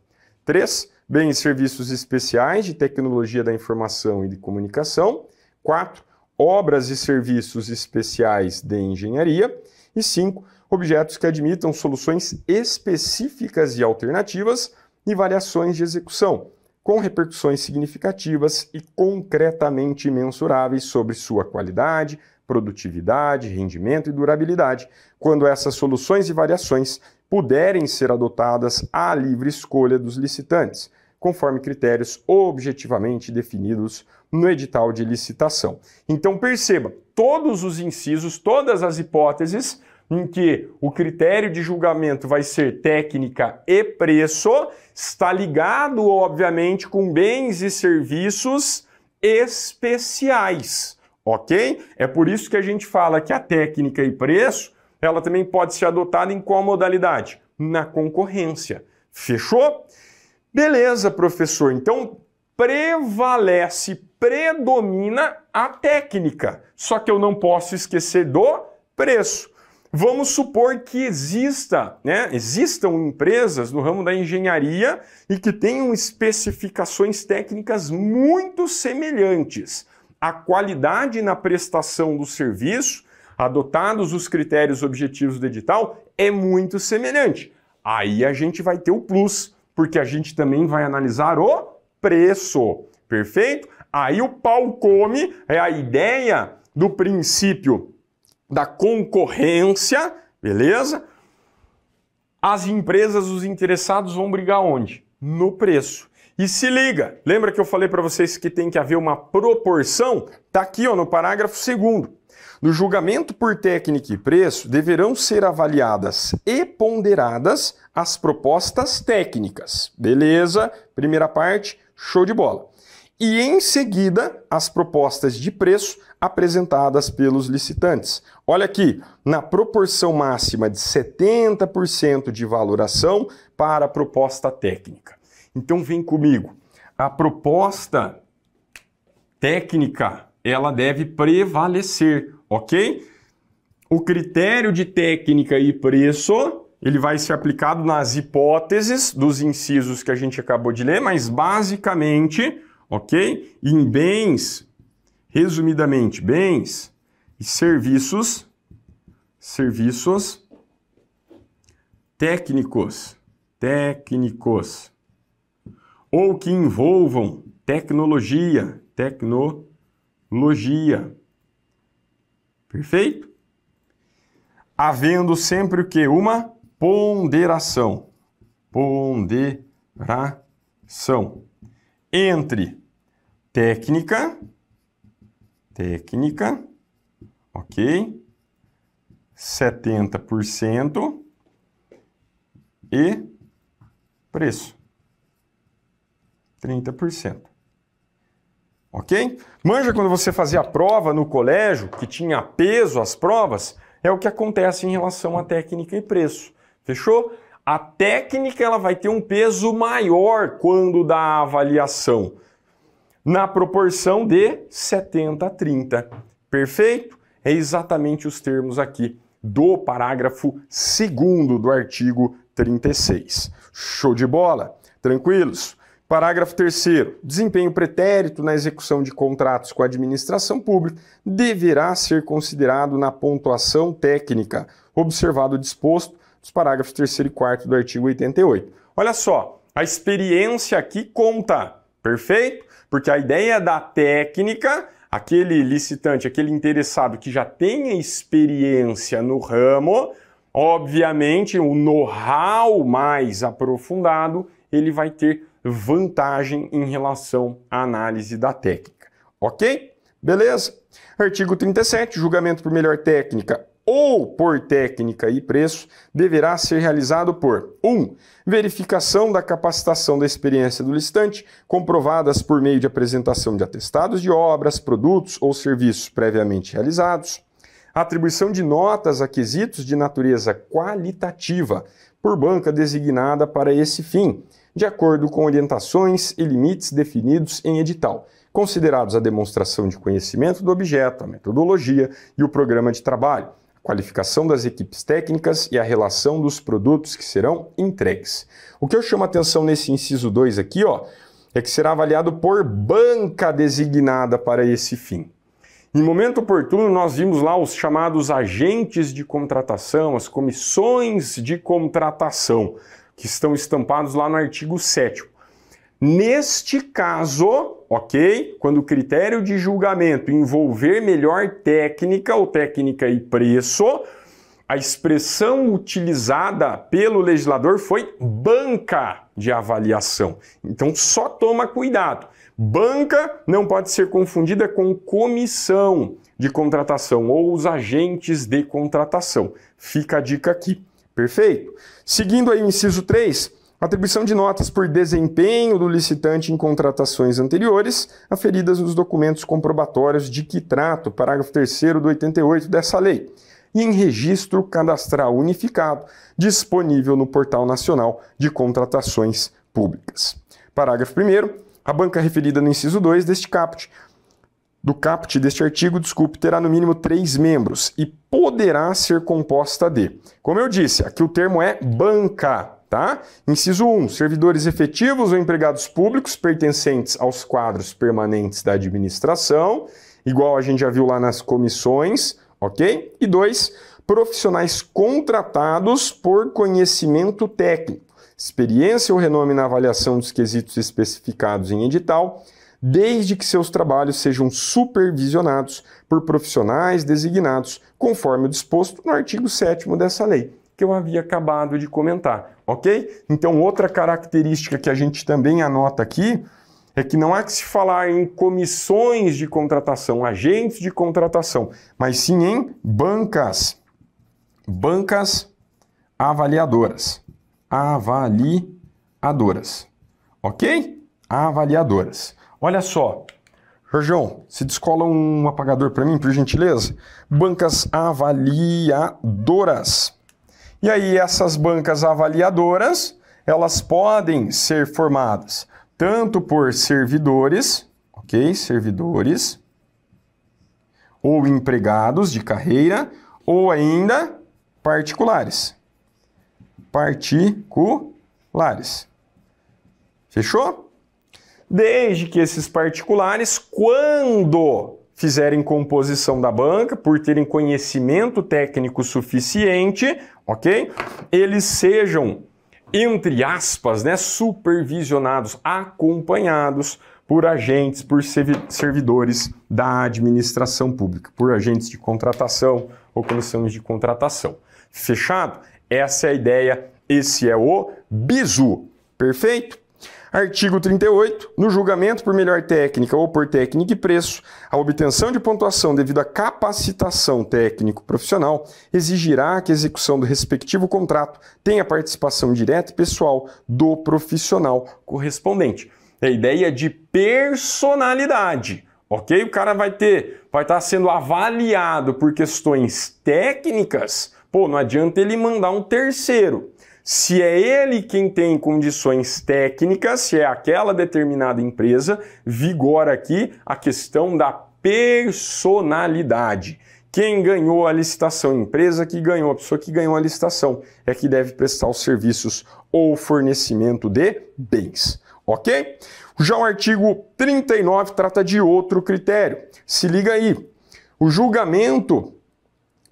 A: 3. Bens e serviços especiais de tecnologia da informação e de comunicação. 4. Obras e serviços especiais de engenharia. E 5. Objetos que admitam soluções específicas e alternativas e variações de execução, com repercussões significativas e concretamente mensuráveis sobre sua qualidade, produtividade, rendimento e durabilidade, quando essas soluções e variações puderem ser adotadas à livre escolha dos licitantes, conforme critérios objetivamente definidos no edital de licitação. Então perceba, todos os incisos, todas as hipóteses em que o critério de julgamento vai ser técnica e preço está ligado, obviamente, com bens e serviços especiais, ok? É por isso que a gente fala que a técnica e preço, ela também pode ser adotada em qual modalidade? Na concorrência. Fechou? Beleza, professor. Então, prevalece, predomina a técnica. Só que eu não posso esquecer do preço. Vamos supor que exista, né, existam empresas no ramo da engenharia e que tenham especificações técnicas muito semelhantes. A qualidade na prestação do serviço, adotados os critérios objetivos do edital, é muito semelhante. Aí a gente vai ter o plus, porque a gente também vai analisar o preço, perfeito? Aí o pau come, é a ideia do princípio da concorrência, beleza? As empresas, os interessados vão brigar onde? No preço. E se liga, lembra que eu falei para vocês que tem que haver uma proporção? Está aqui, ó, no parágrafo segundo. No julgamento por técnica e preço, deverão ser avaliadas e ponderadas as propostas técnicas. Beleza? Primeira parte, show de bola e, em seguida, as propostas de preço apresentadas pelos licitantes. Olha aqui, na proporção máxima de 70% de valoração para a proposta técnica. Então, vem comigo. A proposta técnica, ela deve prevalecer, ok? O critério de técnica e preço ele vai ser aplicado nas hipóteses dos incisos que a gente acabou de ler, mas basicamente ok? E em bens, resumidamente, bens e serviços, serviços técnicos, técnicos, ou que envolvam tecnologia, tecnologia. Perfeito? Havendo sempre o que? Uma ponderação. Ponderação entre técnica, técnica, ok? 70% e preço, 30%. Ok? Manja quando você fazia a prova no colégio, que tinha peso as provas, é o que acontece em relação à técnica e preço. Fechou? A técnica ela vai ter um peso maior quando da avaliação, na proporção de 70 a 30. Perfeito? É exatamente os termos aqui do parágrafo 2 do artigo 36. Show de bola? Tranquilos? Parágrafo 3. Desempenho pretérito na execução de contratos com a administração pública deverá ser considerado na pontuação técnica, observado o disposto os parágrafos 3 e 4 do artigo 88. Olha só, a experiência aqui conta, perfeito? Porque a ideia da técnica, aquele licitante, aquele interessado que já tenha experiência no ramo, obviamente o know-how mais aprofundado, ele vai ter vantagem em relação à análise da técnica, ok? Beleza? Artigo 37, julgamento por melhor técnica ou por técnica e preço, deverá ser realizado por 1. Um, verificação da capacitação da experiência do listante, comprovadas por meio de apresentação de atestados de obras, produtos ou serviços previamente realizados. Atribuição de notas a quesitos de natureza qualitativa por banca designada para esse fim, de acordo com orientações e limites definidos em edital, considerados a demonstração de conhecimento do objeto, a metodologia e o programa de trabalho qualificação das equipes técnicas e a relação dos produtos que serão entregues. O que eu chamo a atenção nesse inciso 2 aqui, ó, é que será avaliado por banca designada para esse fim. Em momento oportuno, nós vimos lá os chamados agentes de contratação, as comissões de contratação, que estão estampados lá no artigo 7. Neste caso, ok? Quando o critério de julgamento envolver melhor técnica ou técnica e preço, a expressão utilizada pelo legislador foi banca de avaliação. Então só toma cuidado. Banca não pode ser confundida com comissão de contratação ou os agentes de contratação. Fica a dica aqui. Perfeito? Seguindo aí o inciso 3, Atribuição de notas por desempenho do licitante em contratações anteriores, aferidas nos documentos comprobatórios de que trato, parágrafo 3 do 88 dessa lei, e em registro cadastral unificado, disponível no Portal Nacional de Contratações Públicas. Parágrafo 1. A banca referida no inciso 2 deste caput do caput deste artigo, desculpe, terá no mínimo três membros e poderá ser composta de. Como eu disse, aqui o termo é banca, Tá? Inciso 1. Servidores efetivos ou empregados públicos pertencentes aos quadros permanentes da administração, igual a gente já viu lá nas comissões, ok? E 2. Profissionais contratados por conhecimento técnico, experiência ou renome na avaliação dos quesitos especificados em edital, desde que seus trabalhos sejam supervisionados por profissionais designados, conforme o disposto no artigo 7 dessa lei, que eu havia acabado de comentar ok? Então, outra característica que a gente também anota aqui é que não há que se falar em comissões de contratação, agentes de contratação, mas sim em bancas, bancas avaliadoras, avaliadoras, ok? Avaliadoras. Olha só, Jorjão, se descola um apagador para mim, por gentileza. Bancas avaliadoras. E aí essas bancas avaliadoras, elas podem ser formadas tanto por servidores, ok? Servidores ou empregados de carreira ou ainda particulares. Particulares. Fechou? Desde que esses particulares, quando fizerem composição da banca, por terem conhecimento técnico suficiente, ok? Eles sejam, entre aspas, né, supervisionados, acompanhados por agentes, por servidores da administração pública, por agentes de contratação ou comissões de contratação. Fechado? Essa é a ideia, esse é o bizu, perfeito? Artigo 38. No julgamento por melhor técnica ou por técnica e preço, a obtenção de pontuação devido à capacitação técnico-profissional exigirá que a execução do respectivo contrato tenha participação direta e pessoal do profissional correspondente. É a ideia de personalidade, ok? O cara vai ter, vai estar tá sendo avaliado por questões técnicas. Pô, não adianta ele mandar um terceiro se é ele quem tem condições técnicas, se é aquela determinada empresa, vigora aqui a questão da personalidade. Quem ganhou a licitação, empresa que ganhou, a pessoa que ganhou a licitação, é que deve prestar os serviços ou fornecimento de bens. Ok? Já o artigo 39 trata de outro critério. Se liga aí. O julgamento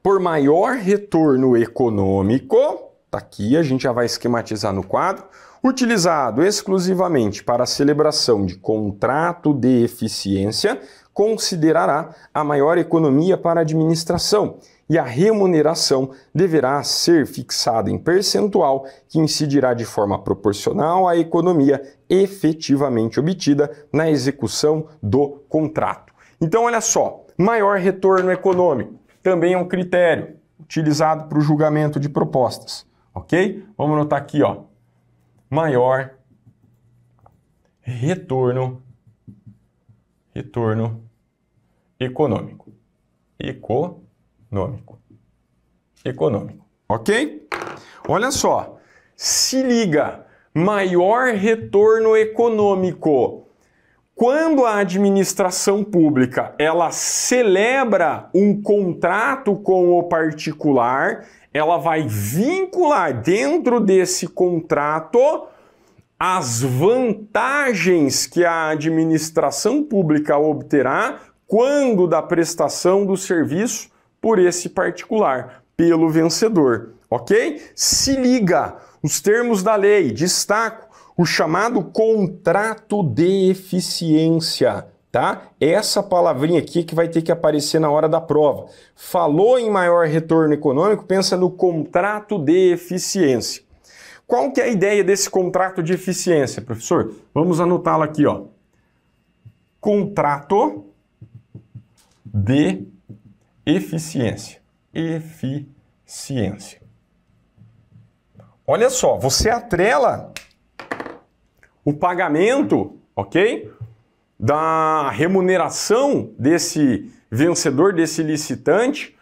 A: por maior retorno econômico Está aqui, a gente já vai esquematizar no quadro. Utilizado exclusivamente para a celebração de contrato de eficiência, considerará a maior economia para a administração e a remuneração deverá ser fixada em percentual que incidirá de forma proporcional à economia efetivamente obtida na execução do contrato. Então, olha só, maior retorno econômico também é um critério utilizado para o julgamento de propostas ok? Vamos anotar aqui, ó, maior retorno, retorno econômico, econômico, econômico, ok? Olha só, se liga, maior retorno econômico. Quando a administração pública ela celebra um contrato com o particular, ela vai vincular dentro desse contrato as vantagens que a administração pública obterá quando da prestação do serviço por esse particular, pelo vencedor, ok? Se liga, os termos da lei, destaco o chamado contrato de eficiência tá? Essa palavrinha aqui que vai ter que aparecer na hora da prova. Falou em maior retorno econômico, pensa no contrato de eficiência. Qual que é a ideia desse contrato de eficiência, professor? Vamos anotá-lo aqui, ó. Contrato de eficiência. Eficiência. Olha só, você atrela o pagamento, ok? da remuneração desse vencedor, desse licitante,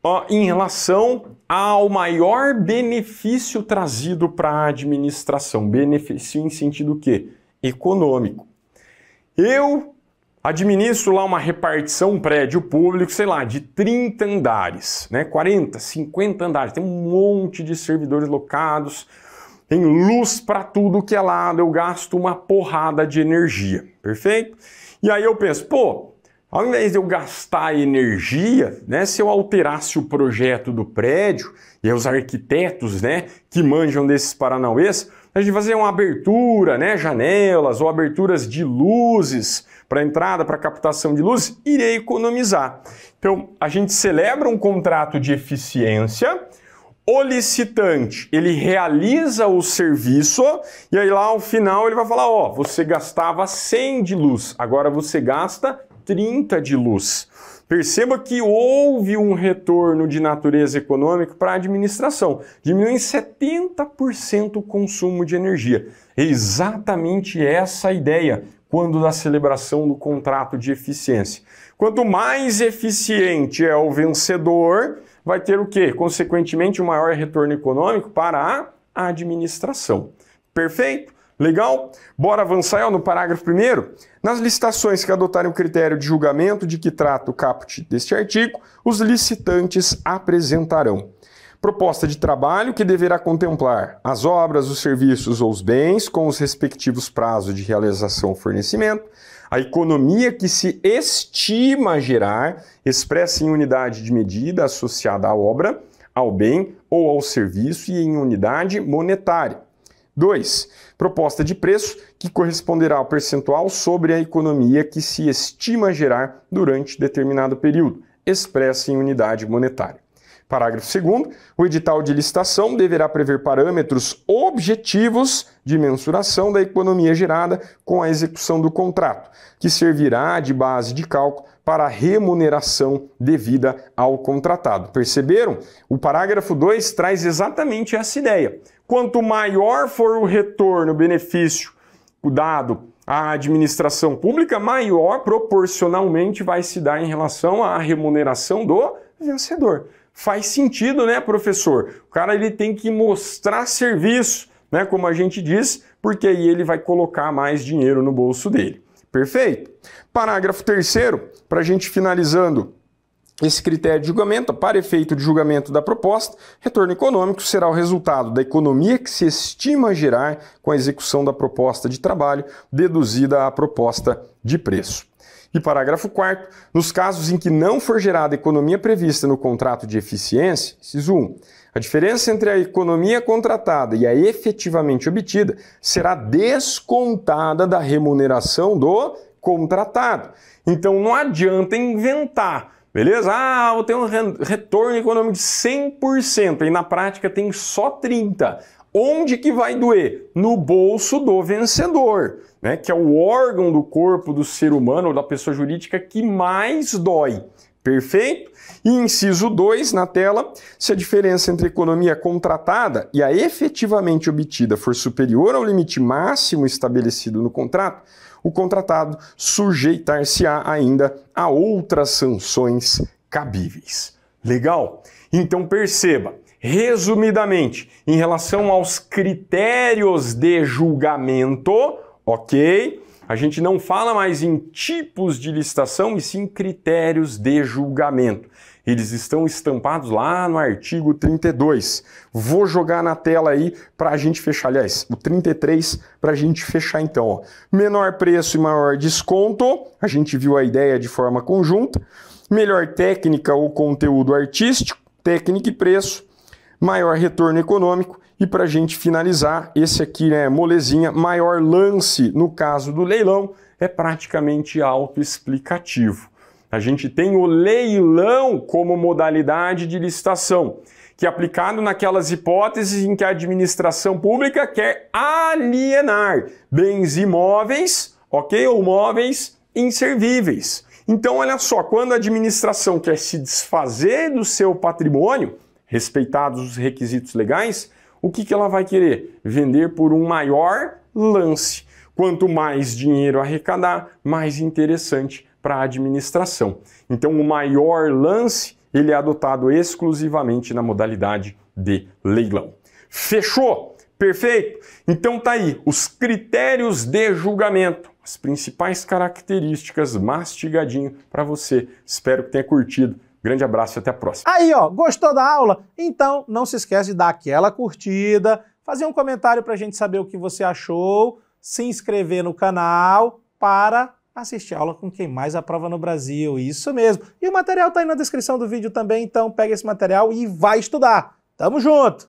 A: ó, em relação ao maior benefício trazido para a administração. Benefício em sentido que? Econômico. Eu administro lá uma repartição, um prédio público, sei lá, de 30 andares, né? 40, 50 andares, tem um monte de servidores locados, tem luz para tudo que é lado, eu gasto uma porrada de energia, perfeito? E aí eu penso, pô, ao invés de eu gastar energia, né, se eu alterasse o projeto do prédio, e os arquitetos né, que manjam desses paranauês, a gente fazer uma abertura, né, janelas ou aberturas de luzes para entrada, para captação de luz, irei economizar. Então, a gente celebra um contrato de eficiência o licitante, ele realiza o serviço e aí lá ao final ele vai falar, ó, você gastava 100 de luz, agora você gasta 30 de luz. Perceba que houve um retorno de natureza econômica para a administração. Diminui em 70% o consumo de energia. É exatamente essa a ideia quando da celebração do contrato de eficiência. Quanto mais eficiente é o vencedor, vai ter o quê? Consequentemente, um maior retorno econômico para a administração. Perfeito? Legal? Bora avançar ó, no parágrafo primeiro. Nas licitações que adotarem o critério de julgamento de que trata o caput deste artigo, os licitantes apresentarão proposta de trabalho que deverá contemplar as obras, os serviços ou os bens com os respectivos prazos de realização ou fornecimento, a economia que se estima gerar, expressa em unidade de medida associada à obra, ao bem ou ao serviço e em unidade monetária. 2. Proposta de preço que corresponderá ao percentual sobre a economia que se estima gerar durante determinado período, expressa em unidade monetária. Parágrafo 2. O edital de licitação deverá prever parâmetros objetivos de mensuração da economia gerada com a execução do contrato, que servirá de base de cálculo para a remuneração devida ao contratado. Perceberam? O parágrafo 2 traz exatamente essa ideia. Quanto maior for o retorno, o benefício o dado à administração pública, maior proporcionalmente vai se dar em relação à remuneração do vencedor. Faz sentido, né, professor? O cara ele tem que mostrar serviço, né, como a gente diz, porque aí ele vai colocar mais dinheiro no bolso dele. Perfeito? Parágrafo terceiro, para a gente finalizando esse critério de julgamento, para efeito de julgamento da proposta, retorno econômico será o resultado da economia que se estima gerar com a execução da proposta de trabalho deduzida à proposta de preço. E parágrafo 4 nos casos em que não for gerada economia prevista no contrato de eficiência, inciso 1, a diferença entre a economia contratada e a efetivamente obtida será descontada da remuneração do contratado. Então não adianta inventar Beleza? Ah, eu tenho um retorno econômico de 100% e na prática tem só 30%. Onde que vai doer? No bolso do vencedor, né? que é o órgão do corpo do ser humano ou da pessoa jurídica que mais dói. Perfeito? E inciso 2 na tela: se a diferença entre a economia contratada e a efetivamente obtida for superior ao limite máximo estabelecido no contrato, o contratado sujeitar-se-á ainda a outras sanções cabíveis. Legal? Então perceba, Resumidamente, em relação aos critérios de julgamento, ok? A gente não fala mais em tipos de licitação e sim critérios de julgamento. Eles estão estampados lá no artigo 32. Vou jogar na tela aí para a gente fechar. Aliás, o 33 para a gente fechar então. Ó. Menor preço e maior desconto. A gente viu a ideia de forma conjunta. Melhor técnica ou conteúdo artístico. Técnica e preço maior retorno econômico e para a gente finalizar, esse aqui né, molezinha, maior lance no caso do leilão, é praticamente autoexplicativo. A gente tem o leilão como modalidade de licitação, que é aplicado naquelas hipóteses em que a administração pública quer alienar bens imóveis, ok? Ou móveis inservíveis. Então, olha só, quando a administração quer se desfazer do seu patrimônio, respeitados os requisitos legais, o que, que ela vai querer? Vender por um maior lance. Quanto mais dinheiro arrecadar, mais interessante para a administração. Então, o maior lance ele é adotado exclusivamente na modalidade de leilão. Fechou? Perfeito? Então tá aí os critérios de julgamento, as principais características mastigadinho para você. Espero que tenha curtido Grande abraço e até a próxima. Aí, ó, gostou da aula? Então não se esquece de dar aquela curtida, fazer um comentário para a gente saber o que você achou, se inscrever no canal para assistir aula com quem mais aprova no Brasil. Isso mesmo. E o material está aí na descrição do vídeo também, então pega esse material e vai estudar. Tamo junto!